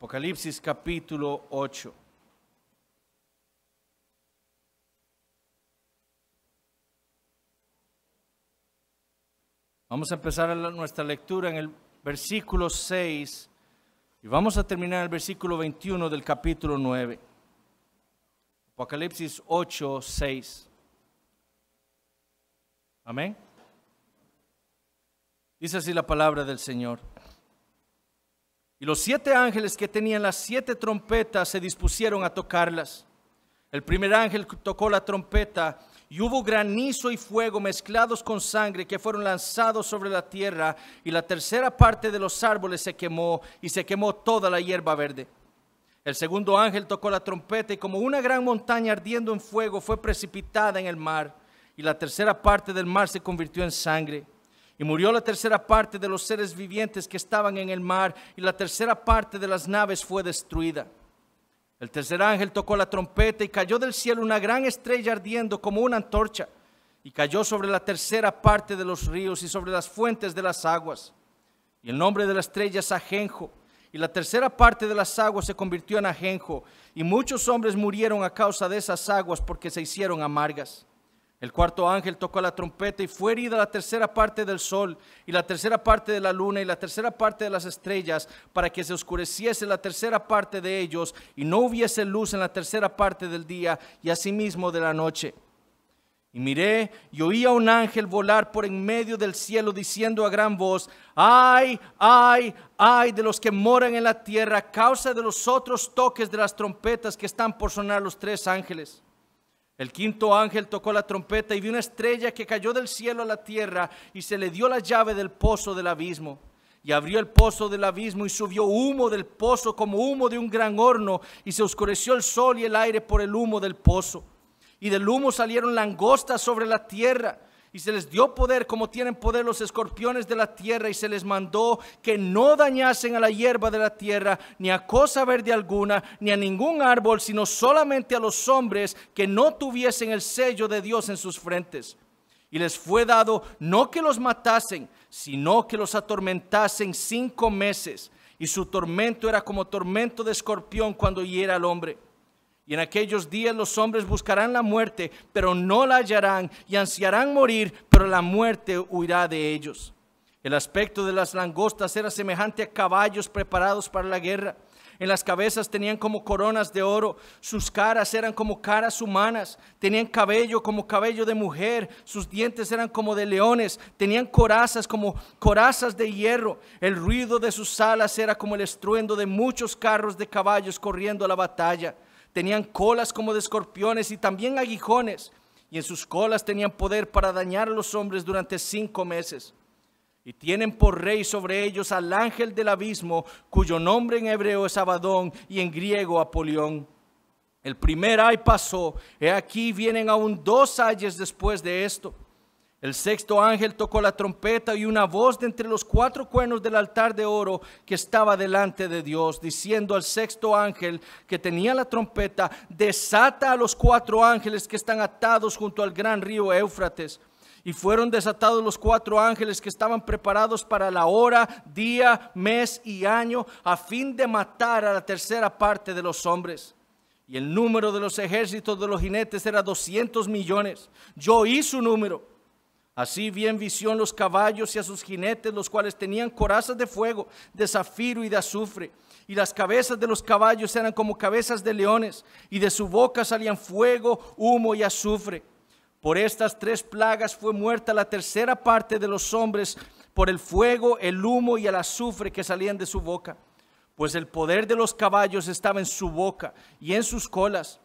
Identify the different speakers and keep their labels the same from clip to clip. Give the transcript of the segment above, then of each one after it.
Speaker 1: Apocalipsis capítulo 8. Vamos a empezar nuestra lectura en el versículo 6 y vamos a terminar el versículo 21 del capítulo 9. Apocalipsis 8, 6. Amén. Dice así la palabra del Señor. Y los siete ángeles que tenían las siete trompetas se dispusieron a tocarlas. El primer ángel tocó la trompeta y hubo granizo y fuego mezclados con sangre que fueron lanzados sobre la tierra y la tercera parte de los árboles se quemó y se quemó toda la hierba verde. El segundo ángel tocó la trompeta y como una gran montaña ardiendo en fuego fue precipitada en el mar y la tercera parte del mar se convirtió en sangre. Y murió la tercera parte de los seres vivientes que estaban en el mar, y la tercera parte de las naves fue destruida. El tercer ángel tocó la trompeta y cayó del cielo una gran estrella ardiendo como una antorcha, y cayó sobre la tercera parte de los ríos y sobre las fuentes de las aguas. Y el nombre de la estrella es Ajenjo, y la tercera parte de las aguas se convirtió en Ajenjo, y muchos hombres murieron a causa de esas aguas porque se hicieron amargas. El cuarto ángel tocó la trompeta y fue herida la tercera parte del sol y la tercera parte de la luna y la tercera parte de las estrellas para que se oscureciese la tercera parte de ellos y no hubiese luz en la tercera parte del día y asimismo de la noche. Y miré y oí un ángel volar por en medio del cielo diciendo a gran voz, ay, ay, ay de los que moran en la tierra a causa de los otros toques de las trompetas que están por sonar los tres ángeles. El quinto ángel tocó la trompeta y vi una estrella que cayó del cielo a la tierra y se le dio la llave del pozo del abismo. Y abrió el pozo del abismo y subió humo del pozo como humo de un gran horno y se oscureció el sol y el aire por el humo del pozo. Y del humo salieron langostas sobre la tierra y se les dio poder como tienen poder los escorpiones de la tierra y se les mandó que no dañasen a la hierba de la tierra, ni a cosa verde alguna, ni a ningún árbol, sino solamente a los hombres que no tuviesen el sello de Dios en sus frentes. Y les fue dado no que los matasen, sino que los atormentasen cinco meses. Y su tormento era como tormento de escorpión cuando hiera al hombre. Y en aquellos días los hombres buscarán la muerte, pero no la hallarán, y ansiarán morir, pero la muerte huirá de ellos. El aspecto de las langostas era semejante a caballos preparados para la guerra. En las cabezas tenían como coronas de oro, sus caras eran como caras humanas, tenían cabello como cabello de mujer, sus dientes eran como de leones, tenían corazas como corazas de hierro, el ruido de sus alas era como el estruendo de muchos carros de caballos corriendo a la batalla tenían colas como de escorpiones y también aguijones, y en sus colas tenían poder para dañar a los hombres durante cinco meses. Y tienen por rey sobre ellos al ángel del abismo, cuyo nombre en hebreo es Abadón y en griego Apolión. El primer ay pasó, he aquí vienen aún dos ayes después de esto el sexto ángel tocó la trompeta y una voz de entre los cuatro cuernos del altar de oro que estaba delante de Dios, diciendo al sexto ángel que tenía la trompeta, desata a los cuatro ángeles que están atados junto al gran río Éufrates. Y fueron desatados los cuatro ángeles que estaban preparados para la hora, día, mes y año, a fin de matar a la tercera parte de los hombres. Y el número de los ejércitos de los jinetes era 200 millones. Yo oí su número. Así bien en visión los caballos y a sus jinetes, los cuales tenían corazas de fuego, de zafiro y de azufre. Y las cabezas de los caballos eran como cabezas de leones, y de su boca salían fuego, humo y azufre. Por estas tres plagas fue muerta la tercera parte de los hombres, por el fuego, el humo y el azufre que salían de su boca. Pues el poder de los caballos estaba en su boca y en sus colas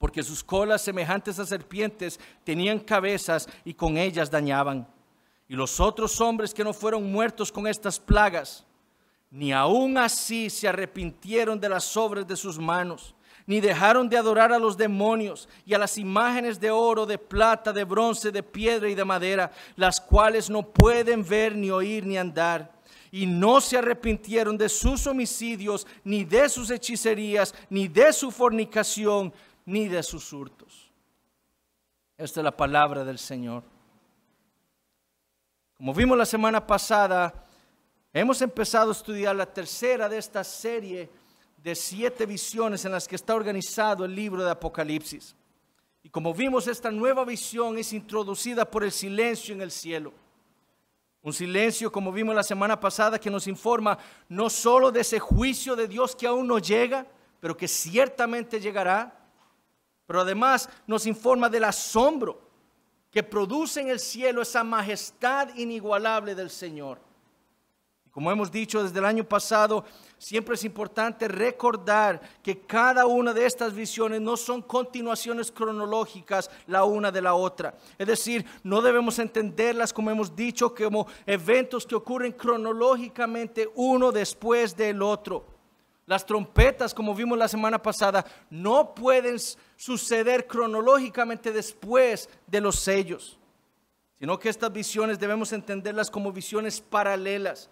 Speaker 1: porque sus colas semejantes a serpientes tenían cabezas y con ellas dañaban. Y los otros hombres que no fueron muertos con estas plagas, ni aún así se arrepintieron de las obras de sus manos, ni dejaron de adorar a los demonios y a las imágenes de oro, de plata, de bronce, de piedra y de madera, las cuales no pueden ver, ni oír, ni andar y no se arrepintieron de sus homicidios, ni de sus hechicerías, ni de su fornicación, ni de sus hurtos. Esta es la palabra del Señor. Como vimos la semana pasada, hemos empezado a estudiar la tercera de esta serie de siete visiones en las que está organizado el libro de Apocalipsis. Y como vimos, esta nueva visión es introducida por el silencio en el cielo. Un silencio, como vimos la semana pasada, que nos informa no solo de ese juicio de Dios que aún no llega, pero que ciertamente llegará, pero además nos informa del asombro que produce en el cielo esa majestad inigualable del Señor. Como hemos dicho desde el año pasado, siempre es importante recordar que cada una de estas visiones no son continuaciones cronológicas la una de la otra. Es decir, no debemos entenderlas, como hemos dicho, como eventos que ocurren cronológicamente uno después del otro. Las trompetas, como vimos la semana pasada, no pueden suceder cronológicamente después de los sellos, sino que estas visiones debemos entenderlas como visiones paralelas,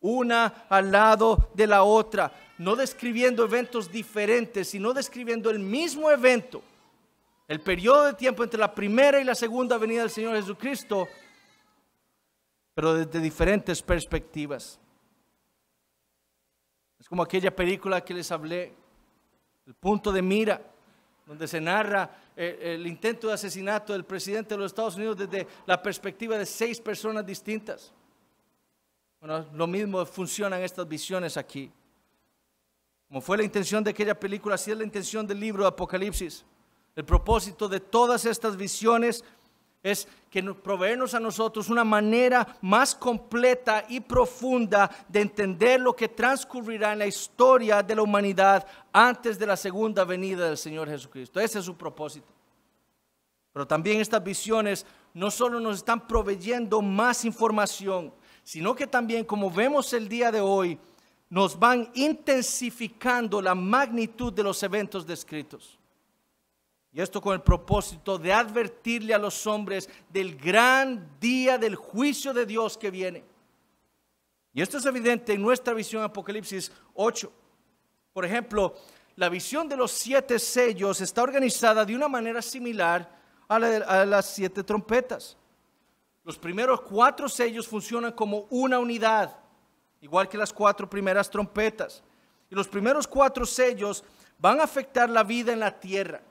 Speaker 1: una al lado de la otra, no describiendo eventos diferentes, sino describiendo el mismo evento, el periodo de tiempo entre la primera y la segunda venida del Señor Jesucristo, pero desde diferentes perspectivas como aquella película que les hablé, El punto de mira, donde se narra el, eh, el intento de asesinato del presidente de los Estados Unidos desde la perspectiva de seis personas distintas. Bueno, lo mismo funcionan estas visiones aquí. Como fue la intención de aquella película, así es la intención del libro de Apocalipsis. El propósito de todas estas visiones es que proveernos a nosotros una manera más completa y profunda de entender lo que transcurrirá en la historia de la humanidad antes de la segunda venida del Señor Jesucristo. Ese es su propósito. Pero también estas visiones no solo nos están proveyendo más información, sino que también, como vemos el día de hoy, nos van intensificando la magnitud de los eventos descritos. Y esto con el propósito de advertirle a los hombres del gran día del juicio de Dios que viene. Y esto es evidente en nuestra visión Apocalipsis 8. Por ejemplo, la visión de los siete sellos está organizada de una manera similar a, la de, las siete trompetas. Los primeros cuatro sellos funcionan como una unidad, igual que las cuatro primeras trompetas. Y los primeros cuatro sellos van a afectar la vida en la tierra.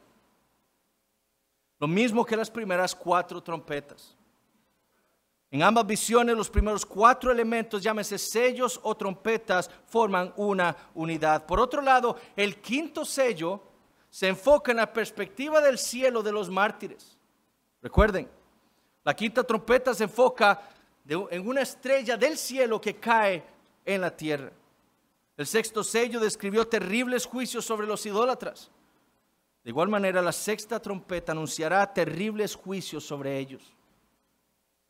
Speaker 1: Lo mismo que las primeras cuatro trompetas. En ambas visiones, los primeros cuatro elementos, llámese sellos o trompetas, forman una unidad. Por otro lado, el quinto sello se enfoca en la perspectiva del cielo de los mártires. Recuerden, la quinta trompeta se enfoca en una estrella del cielo que cae en la tierra. El sexto sello describió terribles juicios sobre los idólatras. De igual manera, la sexta trompeta anunciará terribles juicios sobre ellos.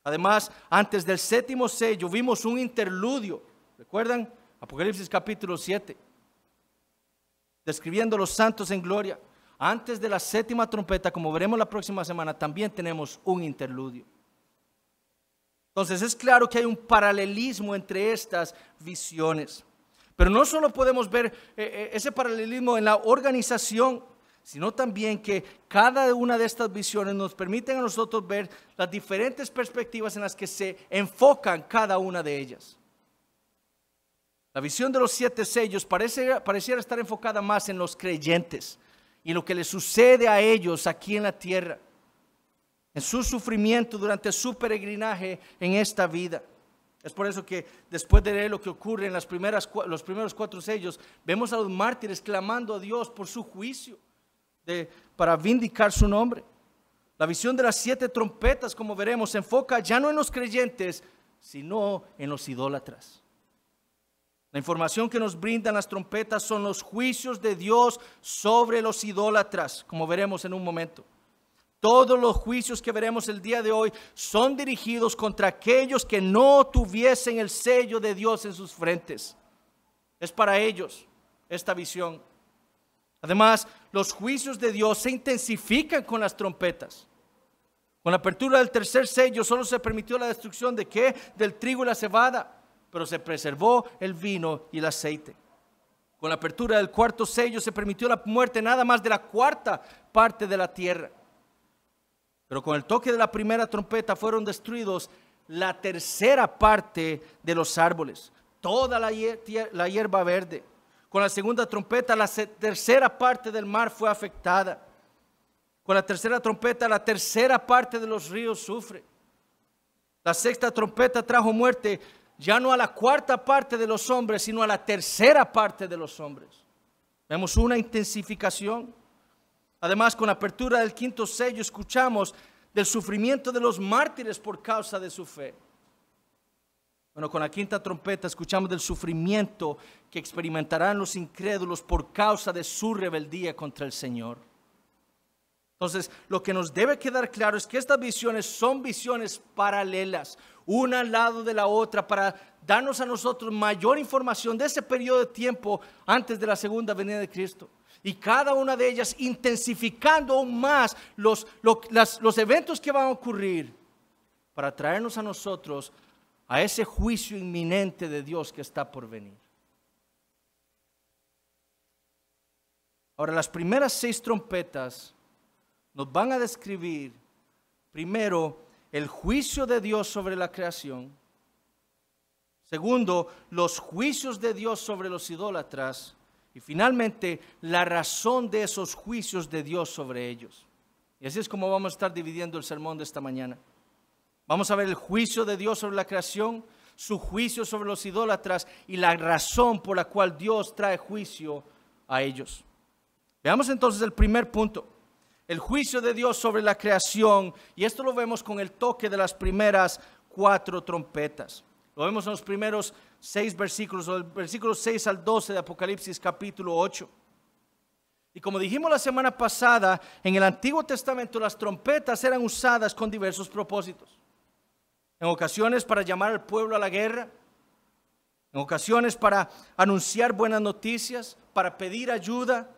Speaker 1: Además, antes del séptimo sello vimos un interludio. ¿Recuerdan? Apocalipsis capítulo 7. Describiendo los santos en gloria. Antes de la séptima trompeta, como veremos la próxima semana, también tenemos un interludio. Entonces es claro que hay un paralelismo entre estas visiones. Pero no solo podemos ver eh, eh, ese paralelismo en la organización, sino también que cada una de estas visiones nos permiten a nosotros ver las diferentes perspectivas en las que se enfocan cada una de ellas. La visión de los siete sellos parece, pareciera estar enfocada más en los creyentes y lo que les sucede a ellos aquí en la tierra, en su sufrimiento durante su peregrinaje en esta vida. Es por eso que después de leer lo que ocurre en las primeras, los primeros cuatro sellos, vemos a los mártires clamando a Dios por su juicio para vindicar su nombre. La visión de las siete trompetas, como veremos, se enfoca ya no en los creyentes, sino en los idólatras. La información que nos brindan las trompetas son los juicios de Dios sobre los idólatras, como veremos en un momento. Todos los juicios que veremos el día de hoy son dirigidos contra aquellos que no tuviesen el sello de Dios en sus frentes. Es para ellos esta visión. Además, los juicios de Dios se intensifican con las trompetas. Con la apertura del tercer sello solo se permitió la destrucción de qué? Del trigo y la cebada, pero se preservó el vino y el aceite. Con la apertura del cuarto sello se permitió la muerte nada más de la cuarta parte de la tierra. Pero con el toque de la primera trompeta fueron destruidos la tercera parte de los árboles, toda la, la hierba verde con la segunda trompeta, la tercera parte del mar fue afectada. Con la tercera trompeta, la tercera parte de los ríos sufre. La sexta trompeta trajo muerte ya no a la cuarta parte de los hombres, sino a la tercera parte de los hombres. Vemos una intensificación. Además, con la apertura del quinto sello, escuchamos del sufrimiento de los mártires por causa de su fe. Bueno, con la quinta trompeta escuchamos del sufrimiento que experimentarán los incrédulos por causa de su rebeldía contra el Señor. Entonces, lo que nos debe quedar claro es que estas visiones son visiones paralelas, una al lado de la otra, para darnos a nosotros mayor información de ese periodo de tiempo antes de la segunda venida de Cristo. Y cada una de ellas intensificando aún más los, los eventos que van a ocurrir para traernos a nosotros a ese juicio inminente de Dios que está por venir. Ahora, las primeras seis trompetas nos van a describir primero el juicio de Dios sobre la creación, segundo, los juicios de Dios sobre los idólatras y finalmente la razón de esos juicios de Dios sobre ellos. Y así es como vamos a estar dividiendo el sermón de esta mañana. Vamos a ver el juicio de Dios sobre la creación, su juicio sobre los idólatras y la razón por la cual Dios trae juicio a ellos. Veamos entonces el primer punto, el juicio de Dios sobre la creación, y esto lo vemos con el toque de las primeras cuatro trompetas. Lo vemos en los primeros seis versículos, el versículo 6 al 12 de Apocalipsis capítulo 8. Y como dijimos la semana pasada, en el Antiguo Testamento las trompetas eran usadas con diversos propósitos en ocasiones para llamar al pueblo a la guerra, en ocasiones para anunciar buenas noticias, para pedir ayuda,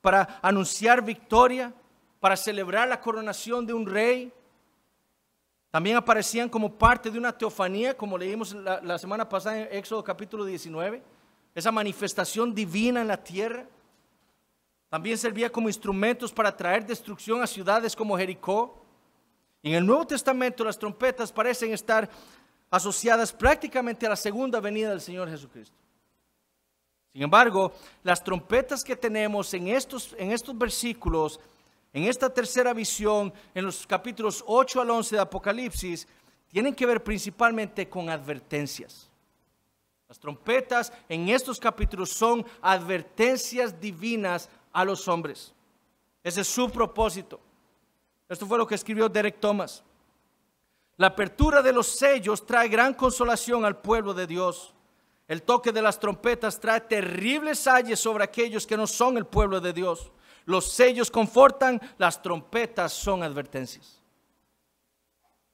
Speaker 1: para anunciar victoria, para celebrar la coronación de un rey. También aparecían como parte de una teofanía, como leímos la, semana pasada en Éxodo capítulo 19, esa manifestación divina en la tierra. También servía como instrumentos para traer destrucción a ciudades como Jericó, en el Nuevo Testamento las trompetas parecen estar asociadas prácticamente a la segunda venida del Señor Jesucristo. Sin embargo, las trompetas que tenemos en estos, versículos, en esta tercera visión, en los capítulos 8 al 11 de Apocalipsis, tienen que ver principalmente con advertencias. Las trompetas en estos capítulos son advertencias divinas a los hombres. Ese es su propósito. Esto fue lo que escribió Derek Thomas. La apertura de los sellos trae gran consolación al pueblo de Dios. El toque de las trompetas trae terribles ayes sobre aquellos que no son el pueblo de Dios. Los sellos confortan, las trompetas son advertencias.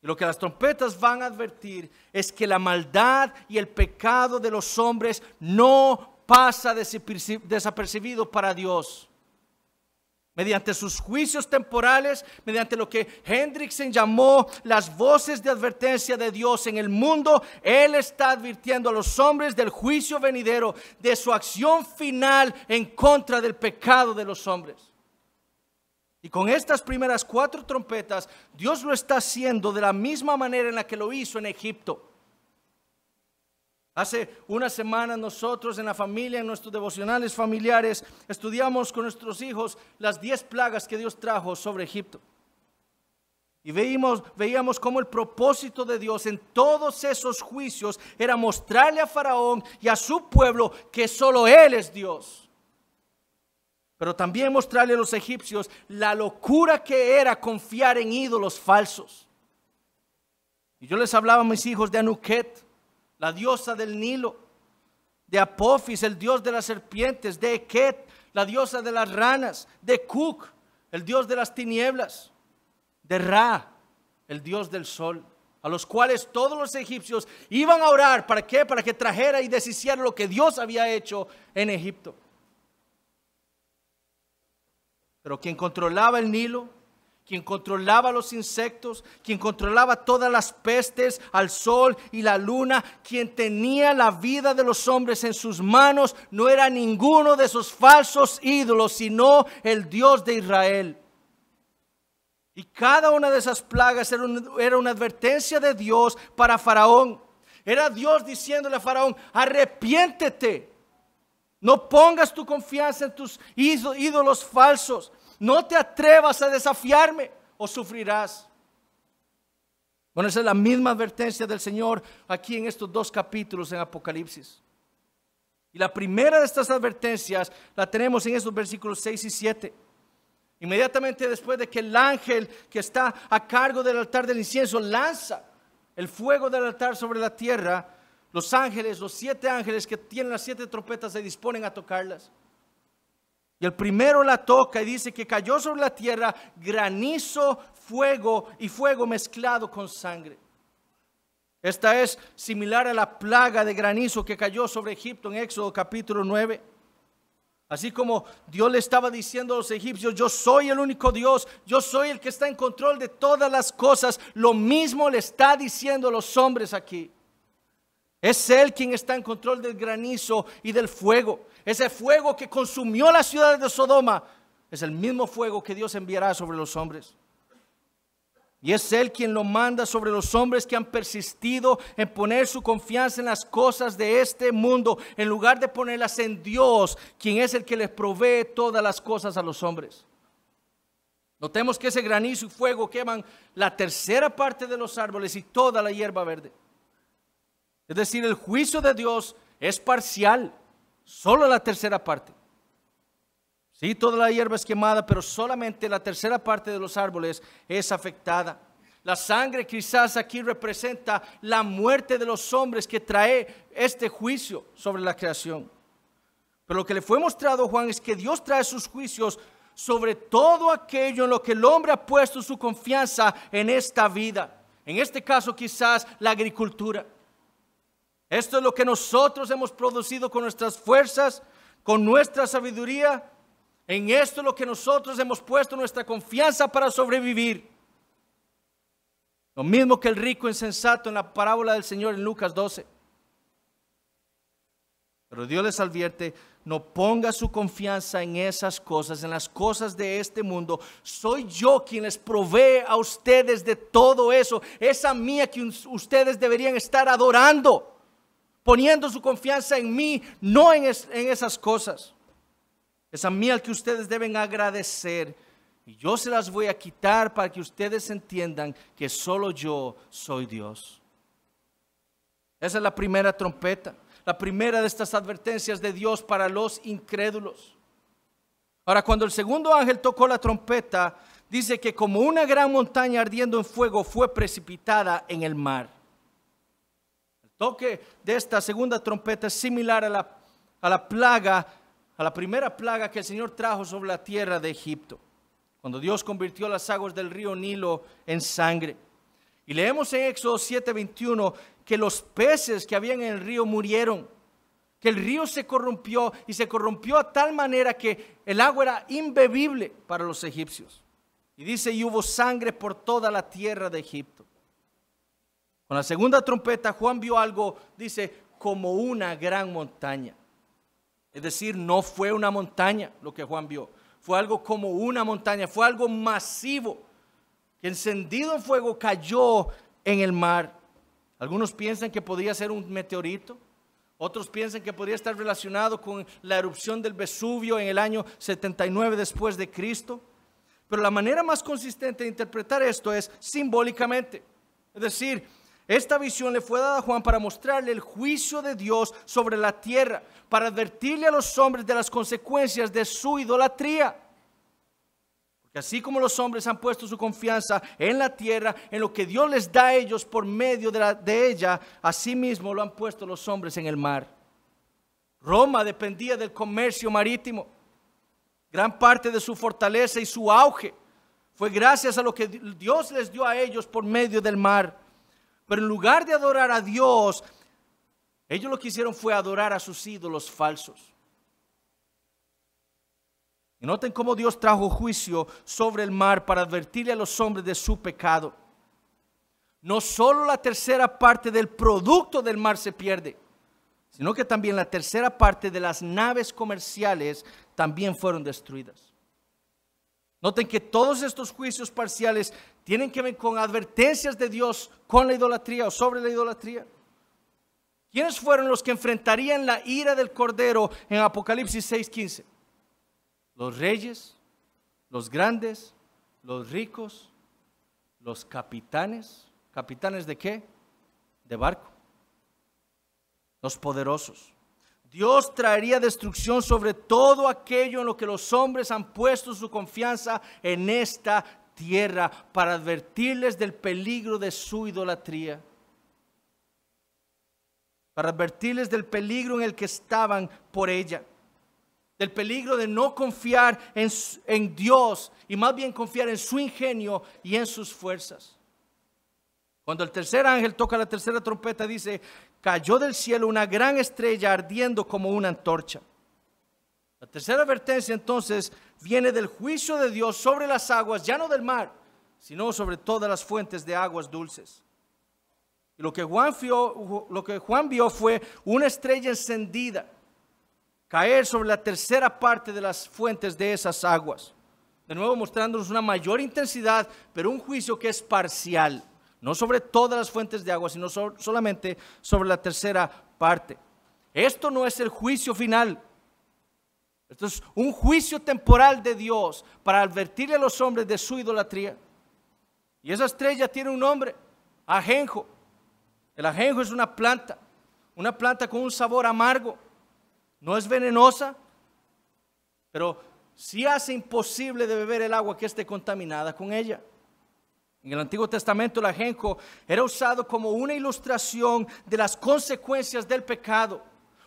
Speaker 1: Y lo que las trompetas van a advertir es que la maldad y el pecado de los hombres no pasa desapercibido para Dios mediante sus juicios temporales, mediante lo que Hendrickson llamó las voces de advertencia de Dios en el mundo, Él está advirtiendo a los hombres del juicio venidero, de su acción final en contra del pecado de los hombres. Y con estas primeras cuatro trompetas, Dios lo está haciendo de la misma manera en la que lo hizo en Egipto. Hace una semana nosotros en la familia, en nuestros devocionales familiares, estudiamos con nuestros hijos las diez plagas que Dios trajo sobre Egipto. Y veíamos, veíamos cómo el propósito de Dios en todos esos juicios era mostrarle a Faraón y a su pueblo que solo Él es Dios. Pero también mostrarle a los egipcios la locura que era confiar en ídolos falsos. Y yo les hablaba a mis hijos de Anuket la diosa del Nilo, de Apophis, el dios de las serpientes, de Eket, la diosa de las ranas, de Kuk, el dios de las tinieblas, de Ra, el dios del sol, a los cuales todos los egipcios iban a orar. ¿Para qué? Para que trajera y deshiciera lo que Dios había hecho en Egipto. Pero quien controlaba el Nilo, quien controlaba los insectos, quien controlaba todas las pestes, al sol y la luna, quien tenía la vida de los hombres en sus manos, no era ninguno de esos falsos ídolos, sino el Dios de Israel. Y cada una de esas plagas era, una advertencia de Dios para Faraón. Era Dios diciéndole a Faraón, arrepiéntete, no pongas tu confianza en tus ídolos falsos. No te atrevas a desafiarme o sufrirás. Bueno, esa es la misma advertencia del Señor aquí en estos dos capítulos en Apocalipsis. Y la primera de estas advertencias la tenemos en estos versículos 6 y 7. Inmediatamente después de que el ángel que está a cargo del altar del incienso lanza el fuego del altar sobre la tierra, los ángeles, los siete ángeles que tienen las siete trompetas se disponen a tocarlas. Y el primero la toca y dice que cayó sobre la tierra granizo, fuego y fuego mezclado con sangre. Esta es similar a la plaga de granizo que cayó sobre Egipto en Éxodo capítulo 9. Así como Dios le estaba diciendo a los egipcios, yo soy el único Dios, yo soy el que está en control de todas las cosas, lo mismo le está diciendo a los hombres aquí. Es Él quien está en control del granizo y del fuego. Ese fuego que consumió las ciudades de Sodoma es el mismo fuego que Dios enviará sobre los hombres. Y es Él quien lo manda sobre los hombres que han persistido en poner su confianza en las cosas de este mundo, en lugar de ponerlas en Dios, quien es el que les provee todas las cosas a los hombres. Notemos que ese granizo y fuego queman la tercera parte de los árboles y toda la hierba verde. Es decir, el juicio de Dios es parcial, solo la tercera parte. Sí, toda la hierba es quemada, pero solamente la tercera parte de los árboles es afectada. La sangre quizás aquí representa la muerte de los hombres que trae este juicio sobre la creación. Pero lo que le fue mostrado Juan es que Dios trae sus juicios sobre todo aquello en lo que el hombre ha puesto su confianza en esta vida. En este caso quizás la agricultura. Esto es lo que nosotros hemos producido con nuestras fuerzas, con nuestra sabiduría. En esto es lo que nosotros hemos puesto nuestra confianza para sobrevivir. Lo mismo que el rico insensato en la parábola del Señor en Lucas 12. Pero Dios les advierte, no ponga su confianza en esas cosas, en las cosas de este mundo. Soy yo quien les provee a ustedes de todo eso. Esa mía que ustedes deberían estar adorando poniendo su confianza en mí, no en, esas cosas. Es a mí al que ustedes deben agradecer. Y yo se las voy a quitar para que ustedes entiendan que solo yo soy Dios. Esa es la primera trompeta, la primera de estas advertencias de Dios para los incrédulos. Ahora, cuando el segundo ángel tocó la trompeta, dice que como una gran montaña ardiendo en fuego fue precipitada en el mar toque de esta segunda trompeta es similar a la, a la plaga, a la primera plaga que el Señor trajo sobre la tierra de Egipto, cuando Dios convirtió las aguas del río Nilo en sangre. Y leemos en Éxodo 7:21 que los peces que habían en el río murieron, que el río se corrompió y se corrompió a tal manera que el agua era imbebible para los egipcios. Y dice, y hubo sangre por toda la tierra de Egipto. Con la segunda trompeta Juan vio algo, dice, como una gran montaña. Es decir, no fue una montaña lo que Juan vio, fue algo como una montaña, fue algo masivo, que encendido en fuego cayó en el mar. Algunos piensan que podría ser un meteorito, otros piensan que podría estar relacionado con la erupción del Vesubio en el año 79 después de Cristo. Pero la manera más consistente de interpretar esto es simbólicamente. Es decir, esta visión le fue dada a Juan para mostrarle el juicio de Dios sobre la tierra, para advertirle a los hombres de las consecuencias de su idolatría. Porque así como los hombres han puesto su confianza en la tierra, en lo que Dios les da a ellos por medio de, de ella, así mismo lo han puesto los hombres en el mar. Roma dependía del comercio marítimo. Gran parte de su fortaleza y su auge fue gracias a lo que Dios les dio a ellos por medio del mar. Pero en lugar de adorar a Dios, ellos lo que hicieron fue adorar a sus ídolos falsos. Y noten cómo Dios trajo juicio sobre el mar para advertirle a los hombres de su pecado. No solo la tercera parte del producto del mar se pierde, sino que también la tercera parte de las naves comerciales también fueron destruidas. Noten que todos estos juicios parciales tienen que ver con advertencias de Dios con la idolatría o sobre la idolatría. ¿Quiénes fueron los que enfrentarían la ira del Cordero en Apocalipsis 6:15? Los reyes, los grandes, los ricos, los capitanes. ¿Capitanes de qué? De barco. Los poderosos. Dios traería destrucción sobre todo aquello en lo que los hombres han puesto su confianza en esta tierra para advertirles del peligro de su idolatría, para advertirles del peligro en el que estaban por ella, del peligro de no confiar en, Dios y más bien confiar en su ingenio y en sus fuerzas. Cuando el tercer ángel toca la tercera trompeta, dice, cayó del cielo una gran estrella ardiendo como una antorcha. La tercera advertencia entonces viene del juicio de Dios sobre las aguas, ya no del mar, sino sobre todas las fuentes de aguas dulces. lo que Juan vio, fue una estrella encendida caer sobre la tercera parte de las fuentes de esas aguas. De nuevo mostrándonos una mayor intensidad, pero un juicio que es parcial, no sobre todas las fuentes de agua, sino solamente sobre la tercera parte. Esto no es el juicio final, esto es un juicio temporal de Dios para advertirle a los hombres de su idolatría. Y esa estrella tiene un nombre, ajenjo. El ajenjo es una planta, una planta con un sabor amargo. No es venenosa, pero sí hace imposible de beber el agua que esté contaminada con ella. En el Antiguo Testamento el ajenjo era usado como una ilustración de las consecuencias del pecado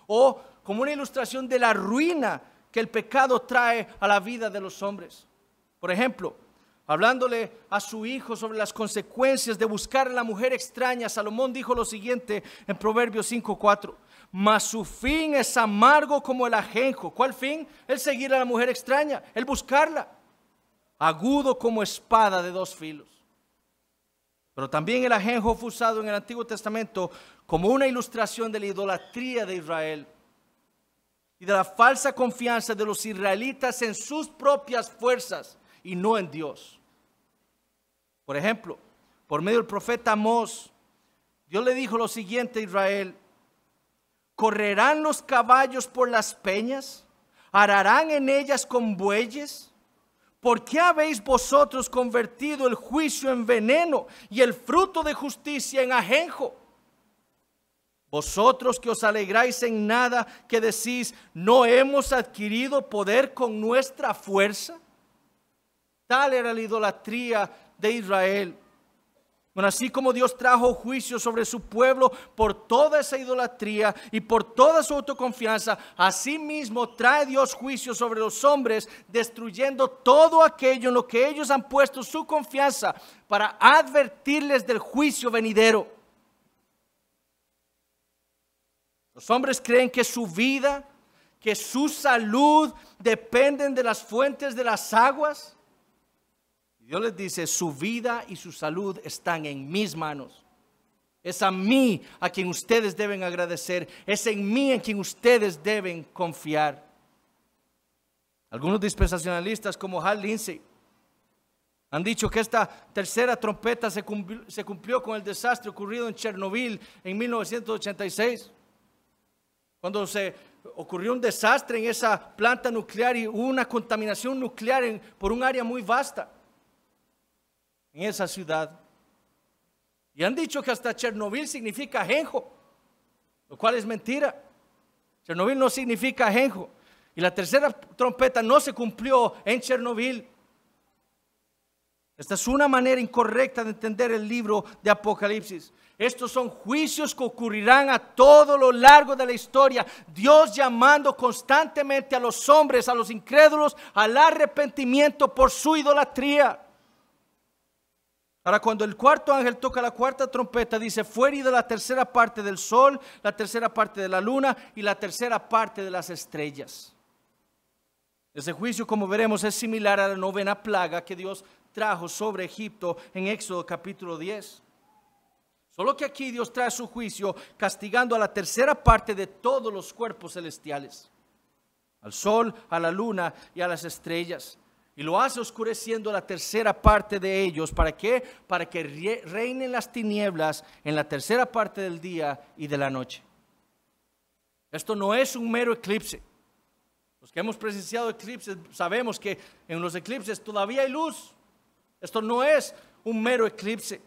Speaker 1: o como una ilustración de la ruina que el pecado trae a la vida de los hombres. Por ejemplo, hablándole a su hijo sobre las consecuencias de buscar a la mujer extraña, Salomón dijo lo siguiente en Proverbios 5:4, mas su fin es amargo como el ajenjo. ¿Cuál fin? El seguir a la mujer extraña, el buscarla, agudo como espada de dos filos. Pero también el ajenjo fue usado en el Antiguo Testamento como una ilustración de la idolatría de Israel y de la falsa confianza de los israelitas en sus propias fuerzas y no en Dios. Por ejemplo, por medio del profeta Amós, Dios le dijo lo siguiente a Israel, ¿correrán los caballos por las peñas? ¿Ararán en ellas con bueyes? ¿Por qué habéis vosotros convertido el juicio en veneno y el fruto de justicia en ajenjo? Vosotros que os alegráis en nada, que decís, no hemos adquirido poder con nuestra fuerza. Tal era la idolatría de Israel. Bueno, así como Dios trajo juicio sobre su pueblo por toda esa idolatría y por toda su autoconfianza, así mismo trae Dios juicio sobre los hombres, destruyendo todo aquello en lo que ellos han puesto su confianza para advertirles del juicio venidero. Los hombres creen que su vida, que su salud dependen de las fuentes de las aguas. Dios les dice, su vida y su salud están en mis manos. Es a mí a quien ustedes deben agradecer. Es en mí en quien ustedes deben confiar. Algunos dispensacionalistas como Hal Lindsey han dicho que esta tercera trompeta se cumplió, se cumplió, con el desastre ocurrido en Chernobyl en 1986. Cuando se ocurrió un desastre en esa planta nuclear y hubo una contaminación nuclear por un área muy vasta en esa ciudad. Y han dicho que hasta Chernobyl significa ajenjo, lo cual es mentira. Chernobyl no significa ajenjo. Y la tercera trompeta no se cumplió en Chernobyl. Esta es una manera incorrecta de entender el libro de Apocalipsis. Estos son juicios que ocurrirán a todo lo largo de la historia. Dios llamando constantemente a los hombres, a los incrédulos, al arrepentimiento por su idolatría. Ahora, cuando el cuarto ángel toca la cuarta trompeta, dice, fue de la tercera parte del sol, la tercera parte de la luna y la tercera parte de las estrellas. Ese juicio, como veremos, es similar a la novena plaga que Dios trajo sobre Egipto en Éxodo capítulo 10. Solo que aquí Dios trae su juicio castigando a la tercera parte de todos los cuerpos celestiales, al sol, a la luna y a las estrellas. Y lo hace oscureciendo la tercera parte de ellos. ¿Para qué? Para que reinen las tinieblas en la tercera parte del día y de la noche. Esto no es un mero eclipse. Los que hemos presenciado eclipses sabemos que en los eclipses todavía hay luz. Esto no es un mero eclipse.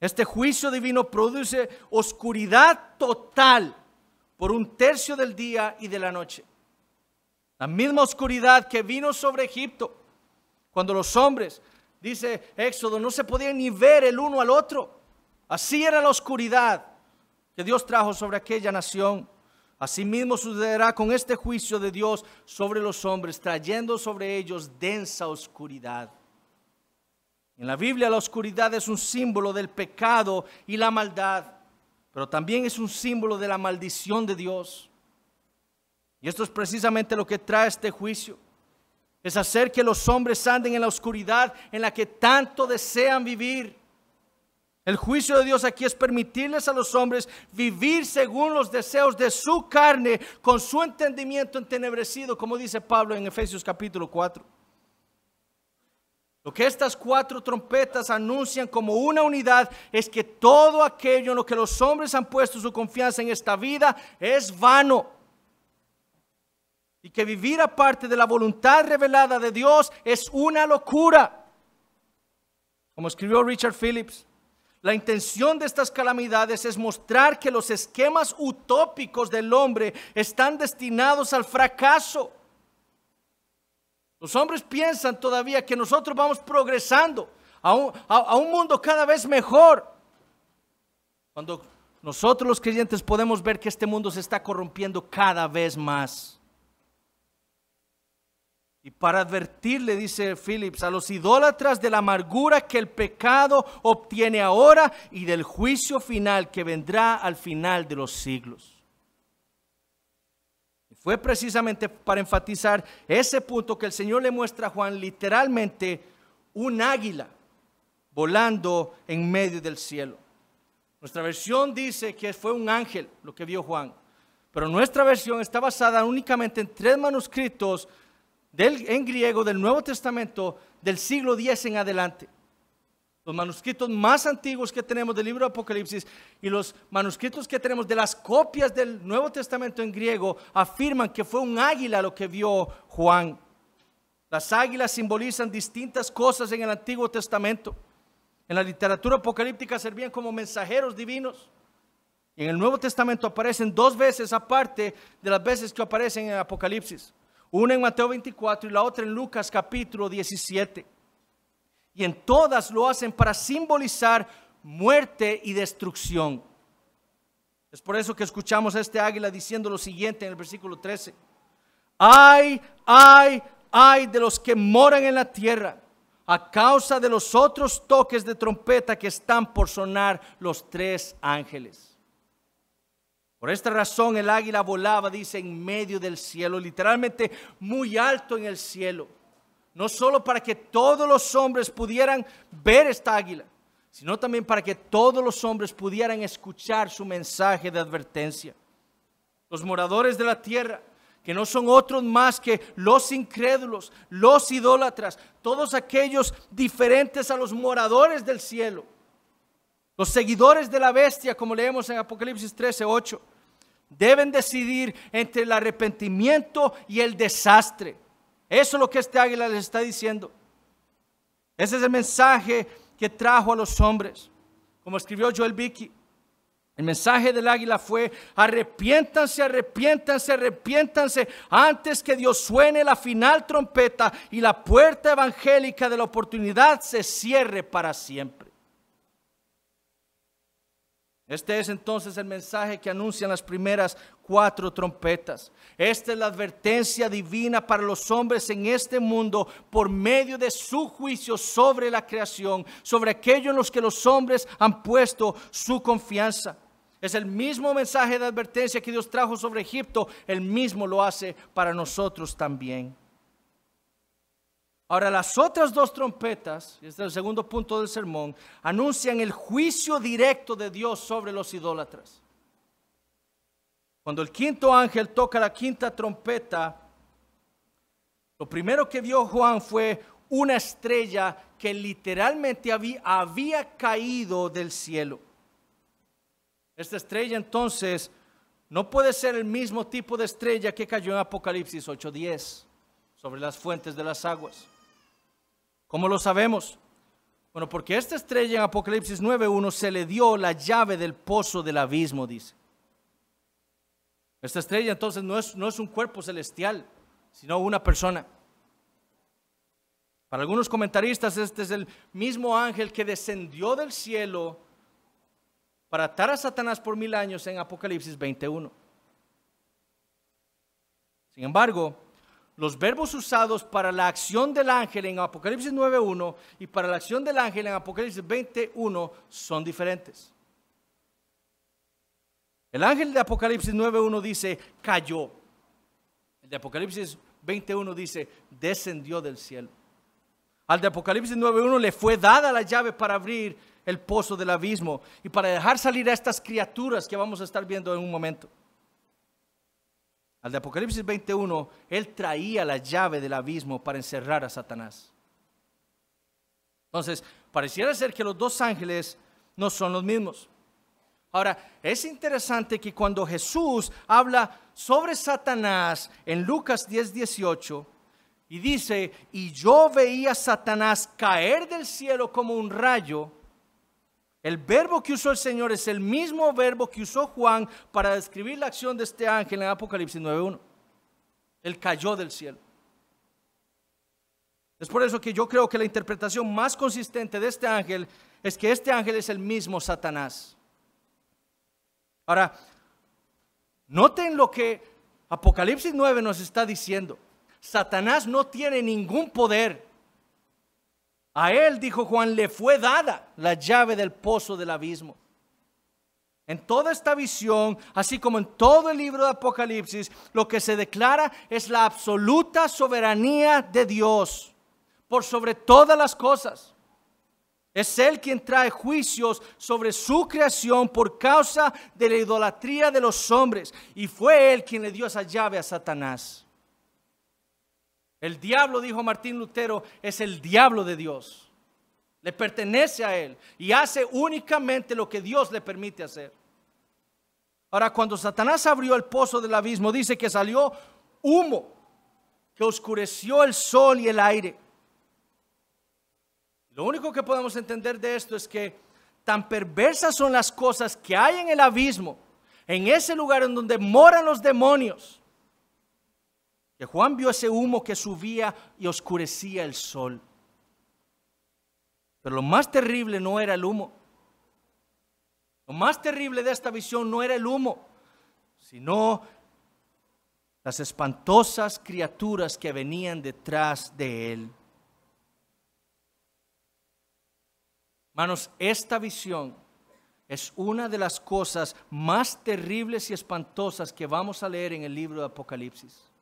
Speaker 1: Este juicio divino produce oscuridad total por un tercio del día y de la noche. La misma oscuridad que vino sobre Egipto cuando los hombres, dice Éxodo, no se podían ni ver el uno al otro. Así era la oscuridad que Dios trajo sobre aquella nación. Asimismo sucederá con este juicio de Dios sobre los hombres, trayendo sobre ellos densa oscuridad. En la Biblia la oscuridad es un símbolo del pecado y la maldad, pero también es un símbolo de la maldición de Dios. Y esto es precisamente lo que trae este juicio. Es hacer que los hombres anden en la oscuridad en la que tanto desean vivir. El juicio de Dios aquí es permitirles a los hombres vivir según los deseos de su carne, con su entendimiento entenebrecido, como dice Pablo en Efesios capítulo 4. Lo que estas cuatro trompetas anuncian como una unidad es que todo aquello en lo que los hombres han puesto su confianza en esta vida es vano. Y que vivir aparte de la voluntad revelada de Dios es una locura. Como escribió Richard Phillips, la intención de estas calamidades es mostrar que los esquemas utópicos del hombre están destinados al fracaso los hombres piensan todavía que nosotros vamos progresando a un, mundo cada vez mejor. Cuando nosotros los creyentes podemos ver que este mundo se está corrompiendo cada vez más. Y para advertirle, dice Phillips, a los idólatras de la amargura que el pecado obtiene ahora y del juicio final que vendrá al final de los siglos. Fue precisamente para enfatizar ese punto que el Señor le muestra a Juan literalmente un águila volando en medio del cielo. Nuestra versión dice que fue un ángel lo que vio Juan, pero nuestra versión está basada únicamente en tres manuscritos del, en griego del Nuevo Testamento del siglo X en adelante los manuscritos más antiguos que tenemos del libro de Apocalipsis y los manuscritos que tenemos de las copias del Nuevo Testamento en griego afirman que fue un águila lo que vio Juan. Las águilas simbolizan distintas cosas en el Antiguo Testamento. En la literatura apocalíptica servían como mensajeros divinos. Y en el Nuevo Testamento aparecen dos veces aparte de las veces que aparecen en Apocalipsis. Una en Mateo 24 y la otra en Lucas capítulo 17 y en todas lo hacen para simbolizar muerte y destrucción. Es por eso que escuchamos a este águila diciendo lo siguiente en el versículo 13. Ay, ay, ay de los que moran en la tierra a causa de los otros toques de trompeta que están por sonar los tres ángeles. Por esta razón el águila volaba, dice, en medio del cielo, literalmente muy alto en el cielo no solo para que todos los hombres pudieran ver esta águila, sino también para que todos los hombres pudieran escuchar su mensaje de advertencia. Los moradores de la tierra, que no son otros más que los incrédulos, los idólatras, todos aquellos diferentes a los moradores del cielo, los seguidores de la bestia, como leemos en Apocalipsis 13, 8, deben decidir entre el arrepentimiento y el desastre. Eso es lo que este águila les está diciendo. Ese es el mensaje que trajo a los hombres. Como escribió Joel Vicky, el mensaje del águila fue, arrepiéntanse, arrepiéntanse, arrepiéntanse antes que Dios suene la final trompeta y la puerta evangélica de la oportunidad se cierre para siempre. Este es entonces el mensaje que anuncian las primeras cuatro trompetas. Esta es la advertencia divina para los hombres en este mundo por medio de su juicio sobre la creación, sobre aquello en los que los hombres han puesto su confianza. Es el mismo mensaje de advertencia que Dios trajo sobre Egipto, el mismo lo hace para nosotros también. Ahora las otras dos trompetas, este es el segundo punto del sermón, anuncian el juicio directo de Dios sobre los idólatras. Cuando el quinto ángel toca la quinta trompeta, lo primero que vio Juan fue una estrella que literalmente había, había caído del cielo. Esta estrella entonces no puede ser el mismo tipo de estrella que cayó en Apocalipsis 8:10 sobre las fuentes de las aguas. ¿Cómo lo sabemos? Bueno, porque esta estrella en Apocalipsis 9.1 se le dio la llave del pozo del abismo, dice. Esta estrella entonces no es, no es un cuerpo celestial, sino una persona. Para algunos comentaristas, este es el mismo ángel que descendió del cielo para atar a Satanás por mil años en Apocalipsis 21. Sin embargo, los verbos usados para la acción del ángel en Apocalipsis 9.1 y para la acción del ángel en Apocalipsis 21 son diferentes. El ángel de Apocalipsis 9.1 dice, cayó. El de Apocalipsis 21 dice, descendió del cielo. Al de Apocalipsis 9.1 le fue dada la llave para abrir el pozo del abismo y para dejar salir a estas criaturas que vamos a estar viendo en un momento. Al de Apocalipsis 21, él traía la llave del abismo para encerrar a Satanás. Entonces, pareciera ser que los dos ángeles no son los mismos. Ahora, es interesante que cuando Jesús habla sobre Satanás en Lucas 10:18 y dice, y yo veía a Satanás caer del cielo como un rayo, el verbo que usó el Señor es el mismo verbo que usó Juan para describir la acción de este ángel en Apocalipsis 9.1. Él cayó del cielo. Es por eso que yo creo que la interpretación más consistente de este ángel es que este ángel es el mismo Satanás. Ahora, noten lo que Apocalipsis 9 nos está diciendo. Satanás no tiene ningún poder. A él, dijo Juan, le fue dada la llave del pozo del abismo. En toda esta visión, así como en todo el libro de Apocalipsis, lo que se declara es la absoluta soberanía de Dios por sobre todas las cosas. Es Él quien trae juicios sobre su creación por causa de la idolatría de los hombres. Y fue Él quien le dio esa llave a Satanás. El diablo, dijo Martín Lutero, es el diablo de Dios. Le pertenece a él y hace únicamente lo que Dios le permite hacer. Ahora, cuando Satanás abrió el pozo del abismo, dice que salió humo que oscureció el sol y el aire. Lo único que podemos entender de esto es que tan perversas son las cosas que hay en el abismo, en ese lugar en donde moran los demonios, que Juan vio ese humo que subía y oscurecía el sol. Pero lo más terrible no era el humo. Lo más terrible de esta visión no era el humo, sino las espantosas criaturas que venían detrás de él. Hermanos, esta visión es una de las cosas más terribles y espantosas que vamos a leer en el libro de Apocalipsis.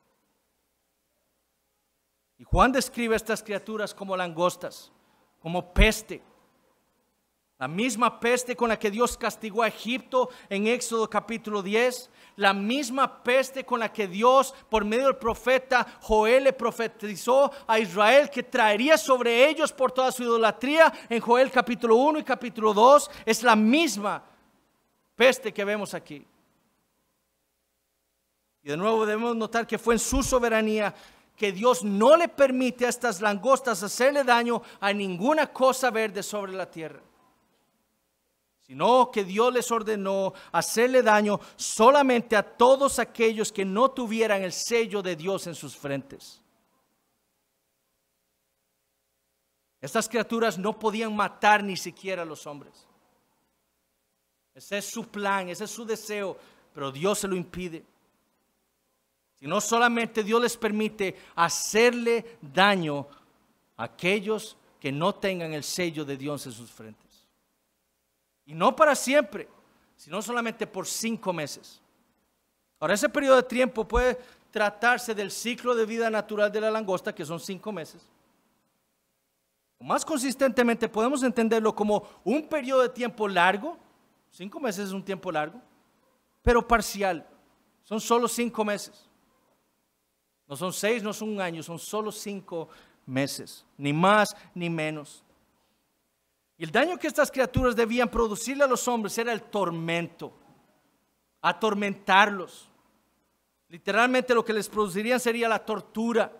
Speaker 1: Y Juan describe a estas criaturas como langostas, como peste. La misma peste con la que Dios castigó a Egipto en Éxodo capítulo 10, la misma peste con la que Dios por medio del profeta Joel le profetizó a Israel que traería sobre ellos por toda su idolatría en Joel capítulo 1 y capítulo 2, es la misma peste que vemos aquí. Y de nuevo debemos notar que fue en su soberanía que Dios no le permite a estas langostas hacerle daño a ninguna cosa verde sobre la tierra, sino que Dios les ordenó hacerle daño solamente a todos aquellos que no tuvieran el sello de Dios en sus frentes. Estas criaturas no podían matar ni siquiera a los hombres. Ese es su plan, ese es su deseo, pero Dios se lo impide. Y no solamente Dios les permite hacerle daño a aquellos que no tengan el sello de Dios en sus frentes. Y no para siempre, sino solamente por cinco meses. Ahora, ese periodo de tiempo puede tratarse del ciclo de vida natural de la langosta, que son cinco meses. Más consistentemente podemos entenderlo como un periodo de tiempo largo, cinco meses es un tiempo largo, pero parcial, son solo cinco meses. No son seis, no son un año, son solo cinco meses, ni más ni menos. Y el daño que estas criaturas debían producirle a los hombres era el tormento, atormentarlos. Literalmente lo que les producirían sería la tortura.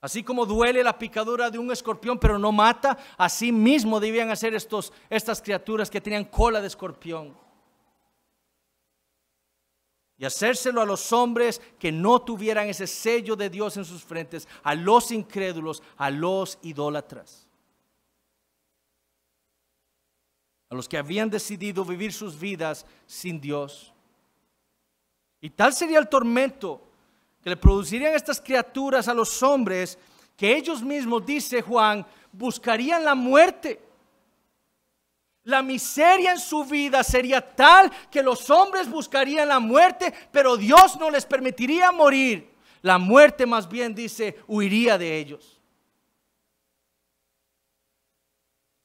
Speaker 1: Así como duele la picadura de un escorpión, pero no mata, así mismo debían hacer estos, estas criaturas que tenían cola de escorpión y hacérselo a los hombres que no tuvieran ese sello de Dios en sus frentes, a los incrédulos, a los idólatras. a los que habían decidido vivir sus vidas sin Dios. Y tal sería el tormento que le producirían estas criaturas a los hombres que ellos mismos, dice Juan, buscarían la muerte. La miseria en su vida sería tal que los hombres buscarían la muerte, pero Dios no les permitiría morir. La muerte más bien dice, huiría de ellos.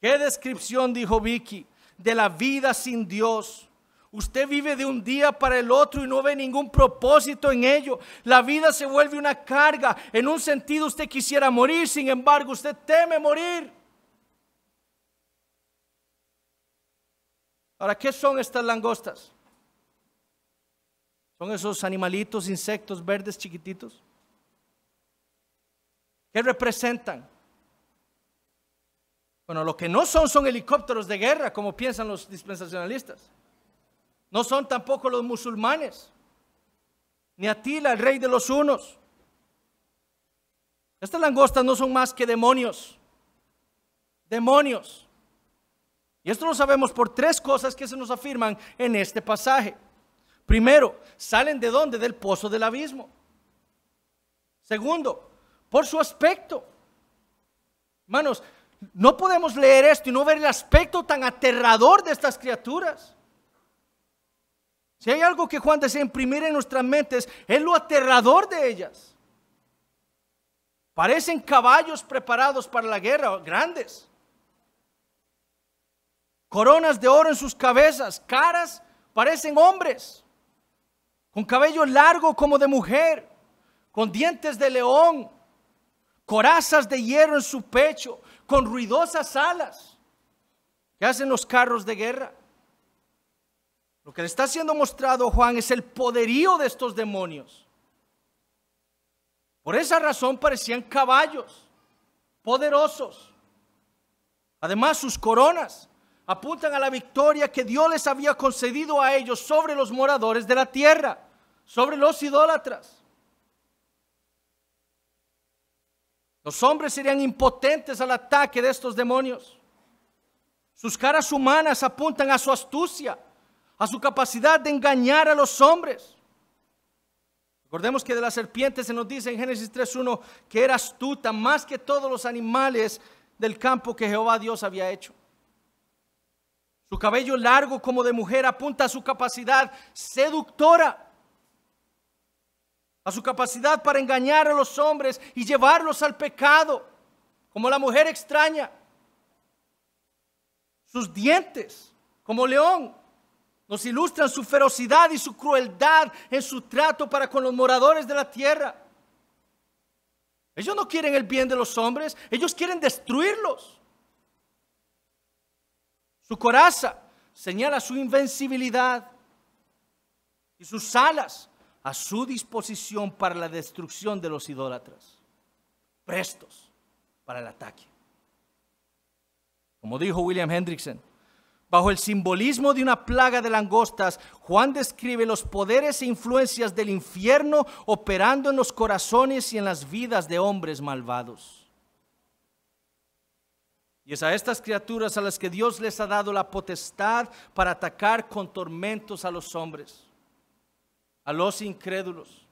Speaker 1: ¿Qué descripción dijo Vicky de la vida sin Dios? Usted vive de un día para el otro y no ve ningún propósito en ello. La vida se vuelve una carga. En un sentido usted quisiera morir, sin embargo usted teme morir. ¿Para ¿qué son estas langostas? Son esos animalitos, insectos verdes chiquititos. ¿Qué representan? Bueno, lo que no son son helicópteros de guerra, como piensan los dispensacionalistas. No son tampoco los musulmanes, ni Atila, el rey de los unos. Estas langostas no son más que demonios. Demonios y esto lo sabemos por tres cosas que se nos afirman en este pasaje. Primero, salen de dónde? Del pozo del abismo. Segundo, por su aspecto. Hermanos, no podemos leer esto y no ver el aspecto tan aterrador de estas criaturas. Si hay algo que Juan desea imprimir en nuestras mentes, es lo aterrador de ellas. Parecen caballos preparados para la guerra, grandes coronas de oro en sus cabezas, caras parecen hombres, con cabello largo como de mujer, con dientes de león, corazas de hierro en su pecho, con ruidosas alas. que hacen los carros de guerra? Lo que le está siendo mostrado Juan es el poderío de estos demonios. Por esa razón parecían caballos poderosos. Además, sus coronas apuntan a la victoria que Dios les había concedido a ellos sobre los moradores de la tierra, sobre los idólatras. Los hombres serían impotentes al ataque de estos demonios. Sus caras humanas apuntan a su astucia, a su capacidad de engañar a los hombres. Recordemos que de la serpiente se nos dice en Génesis 3.1 que era astuta más que todos los animales del campo que Jehová Dios había hecho. Su cabello largo como de mujer apunta a su capacidad seductora, a su capacidad para engañar a los hombres y llevarlos al pecado, como la mujer extraña. Sus dientes, como león, nos ilustran su ferocidad y su crueldad en su trato para con los moradores de la tierra. Ellos no quieren el bien de los hombres, ellos quieren destruirlos. Su coraza señala su invencibilidad y sus alas a su disposición para la destrucción de los idólatras, prestos para el ataque. Como dijo William Hendrickson, bajo el simbolismo de una plaga de langostas, Juan describe los poderes e influencias del infierno operando en los corazones y en las vidas de hombres malvados. Y es a estas criaturas a las que Dios les ha dado la potestad para atacar con tormentos a los hombres, a los incrédulos,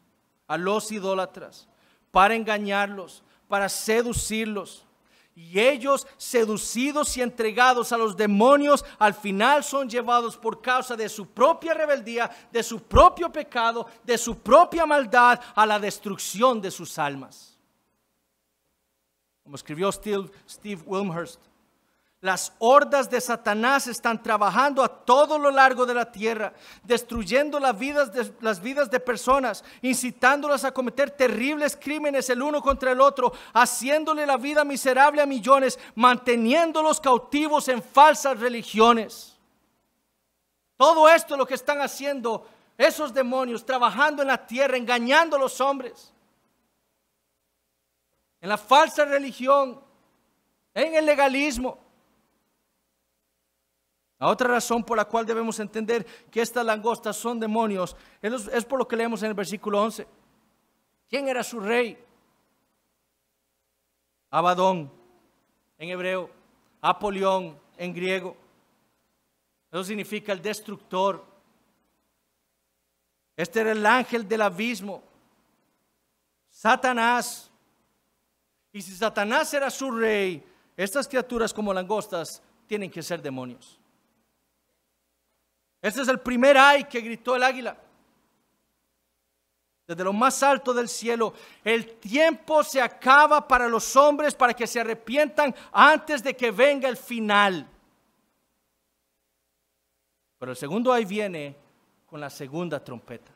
Speaker 1: a los idólatras, para engañarlos, para seducirlos. Y ellos, seducidos y entregados a los demonios, al final son llevados por causa de su propia rebeldía, de su propio pecado, de su propia maldad, a la destrucción de sus almas como escribió Steve, Wilmhurst, las hordas de Satanás están trabajando a todo lo largo de la tierra, destruyendo las vidas, de, las vidas de personas, incitándolas a cometer terribles crímenes el uno contra el otro, haciéndole la vida miserable a millones, manteniéndolos cautivos en falsas religiones. Todo esto es lo que están haciendo esos demonios, trabajando en la tierra, engañando a los hombres en la falsa religión, en el legalismo. La otra razón por la cual debemos entender que estas langostas son demonios es por lo que leemos en el versículo 11. ¿Quién era su rey? Abadón en hebreo, Apolión en griego. Eso significa el destructor. Este era el ángel del abismo. Satanás y si Satanás era su rey, estas criaturas como langostas tienen que ser demonios. Este es el primer ay que gritó el águila. Desde lo más alto del cielo, el tiempo se acaba para los hombres para que se arrepientan antes de que venga el final. Pero el segundo ay viene con la segunda trompeta.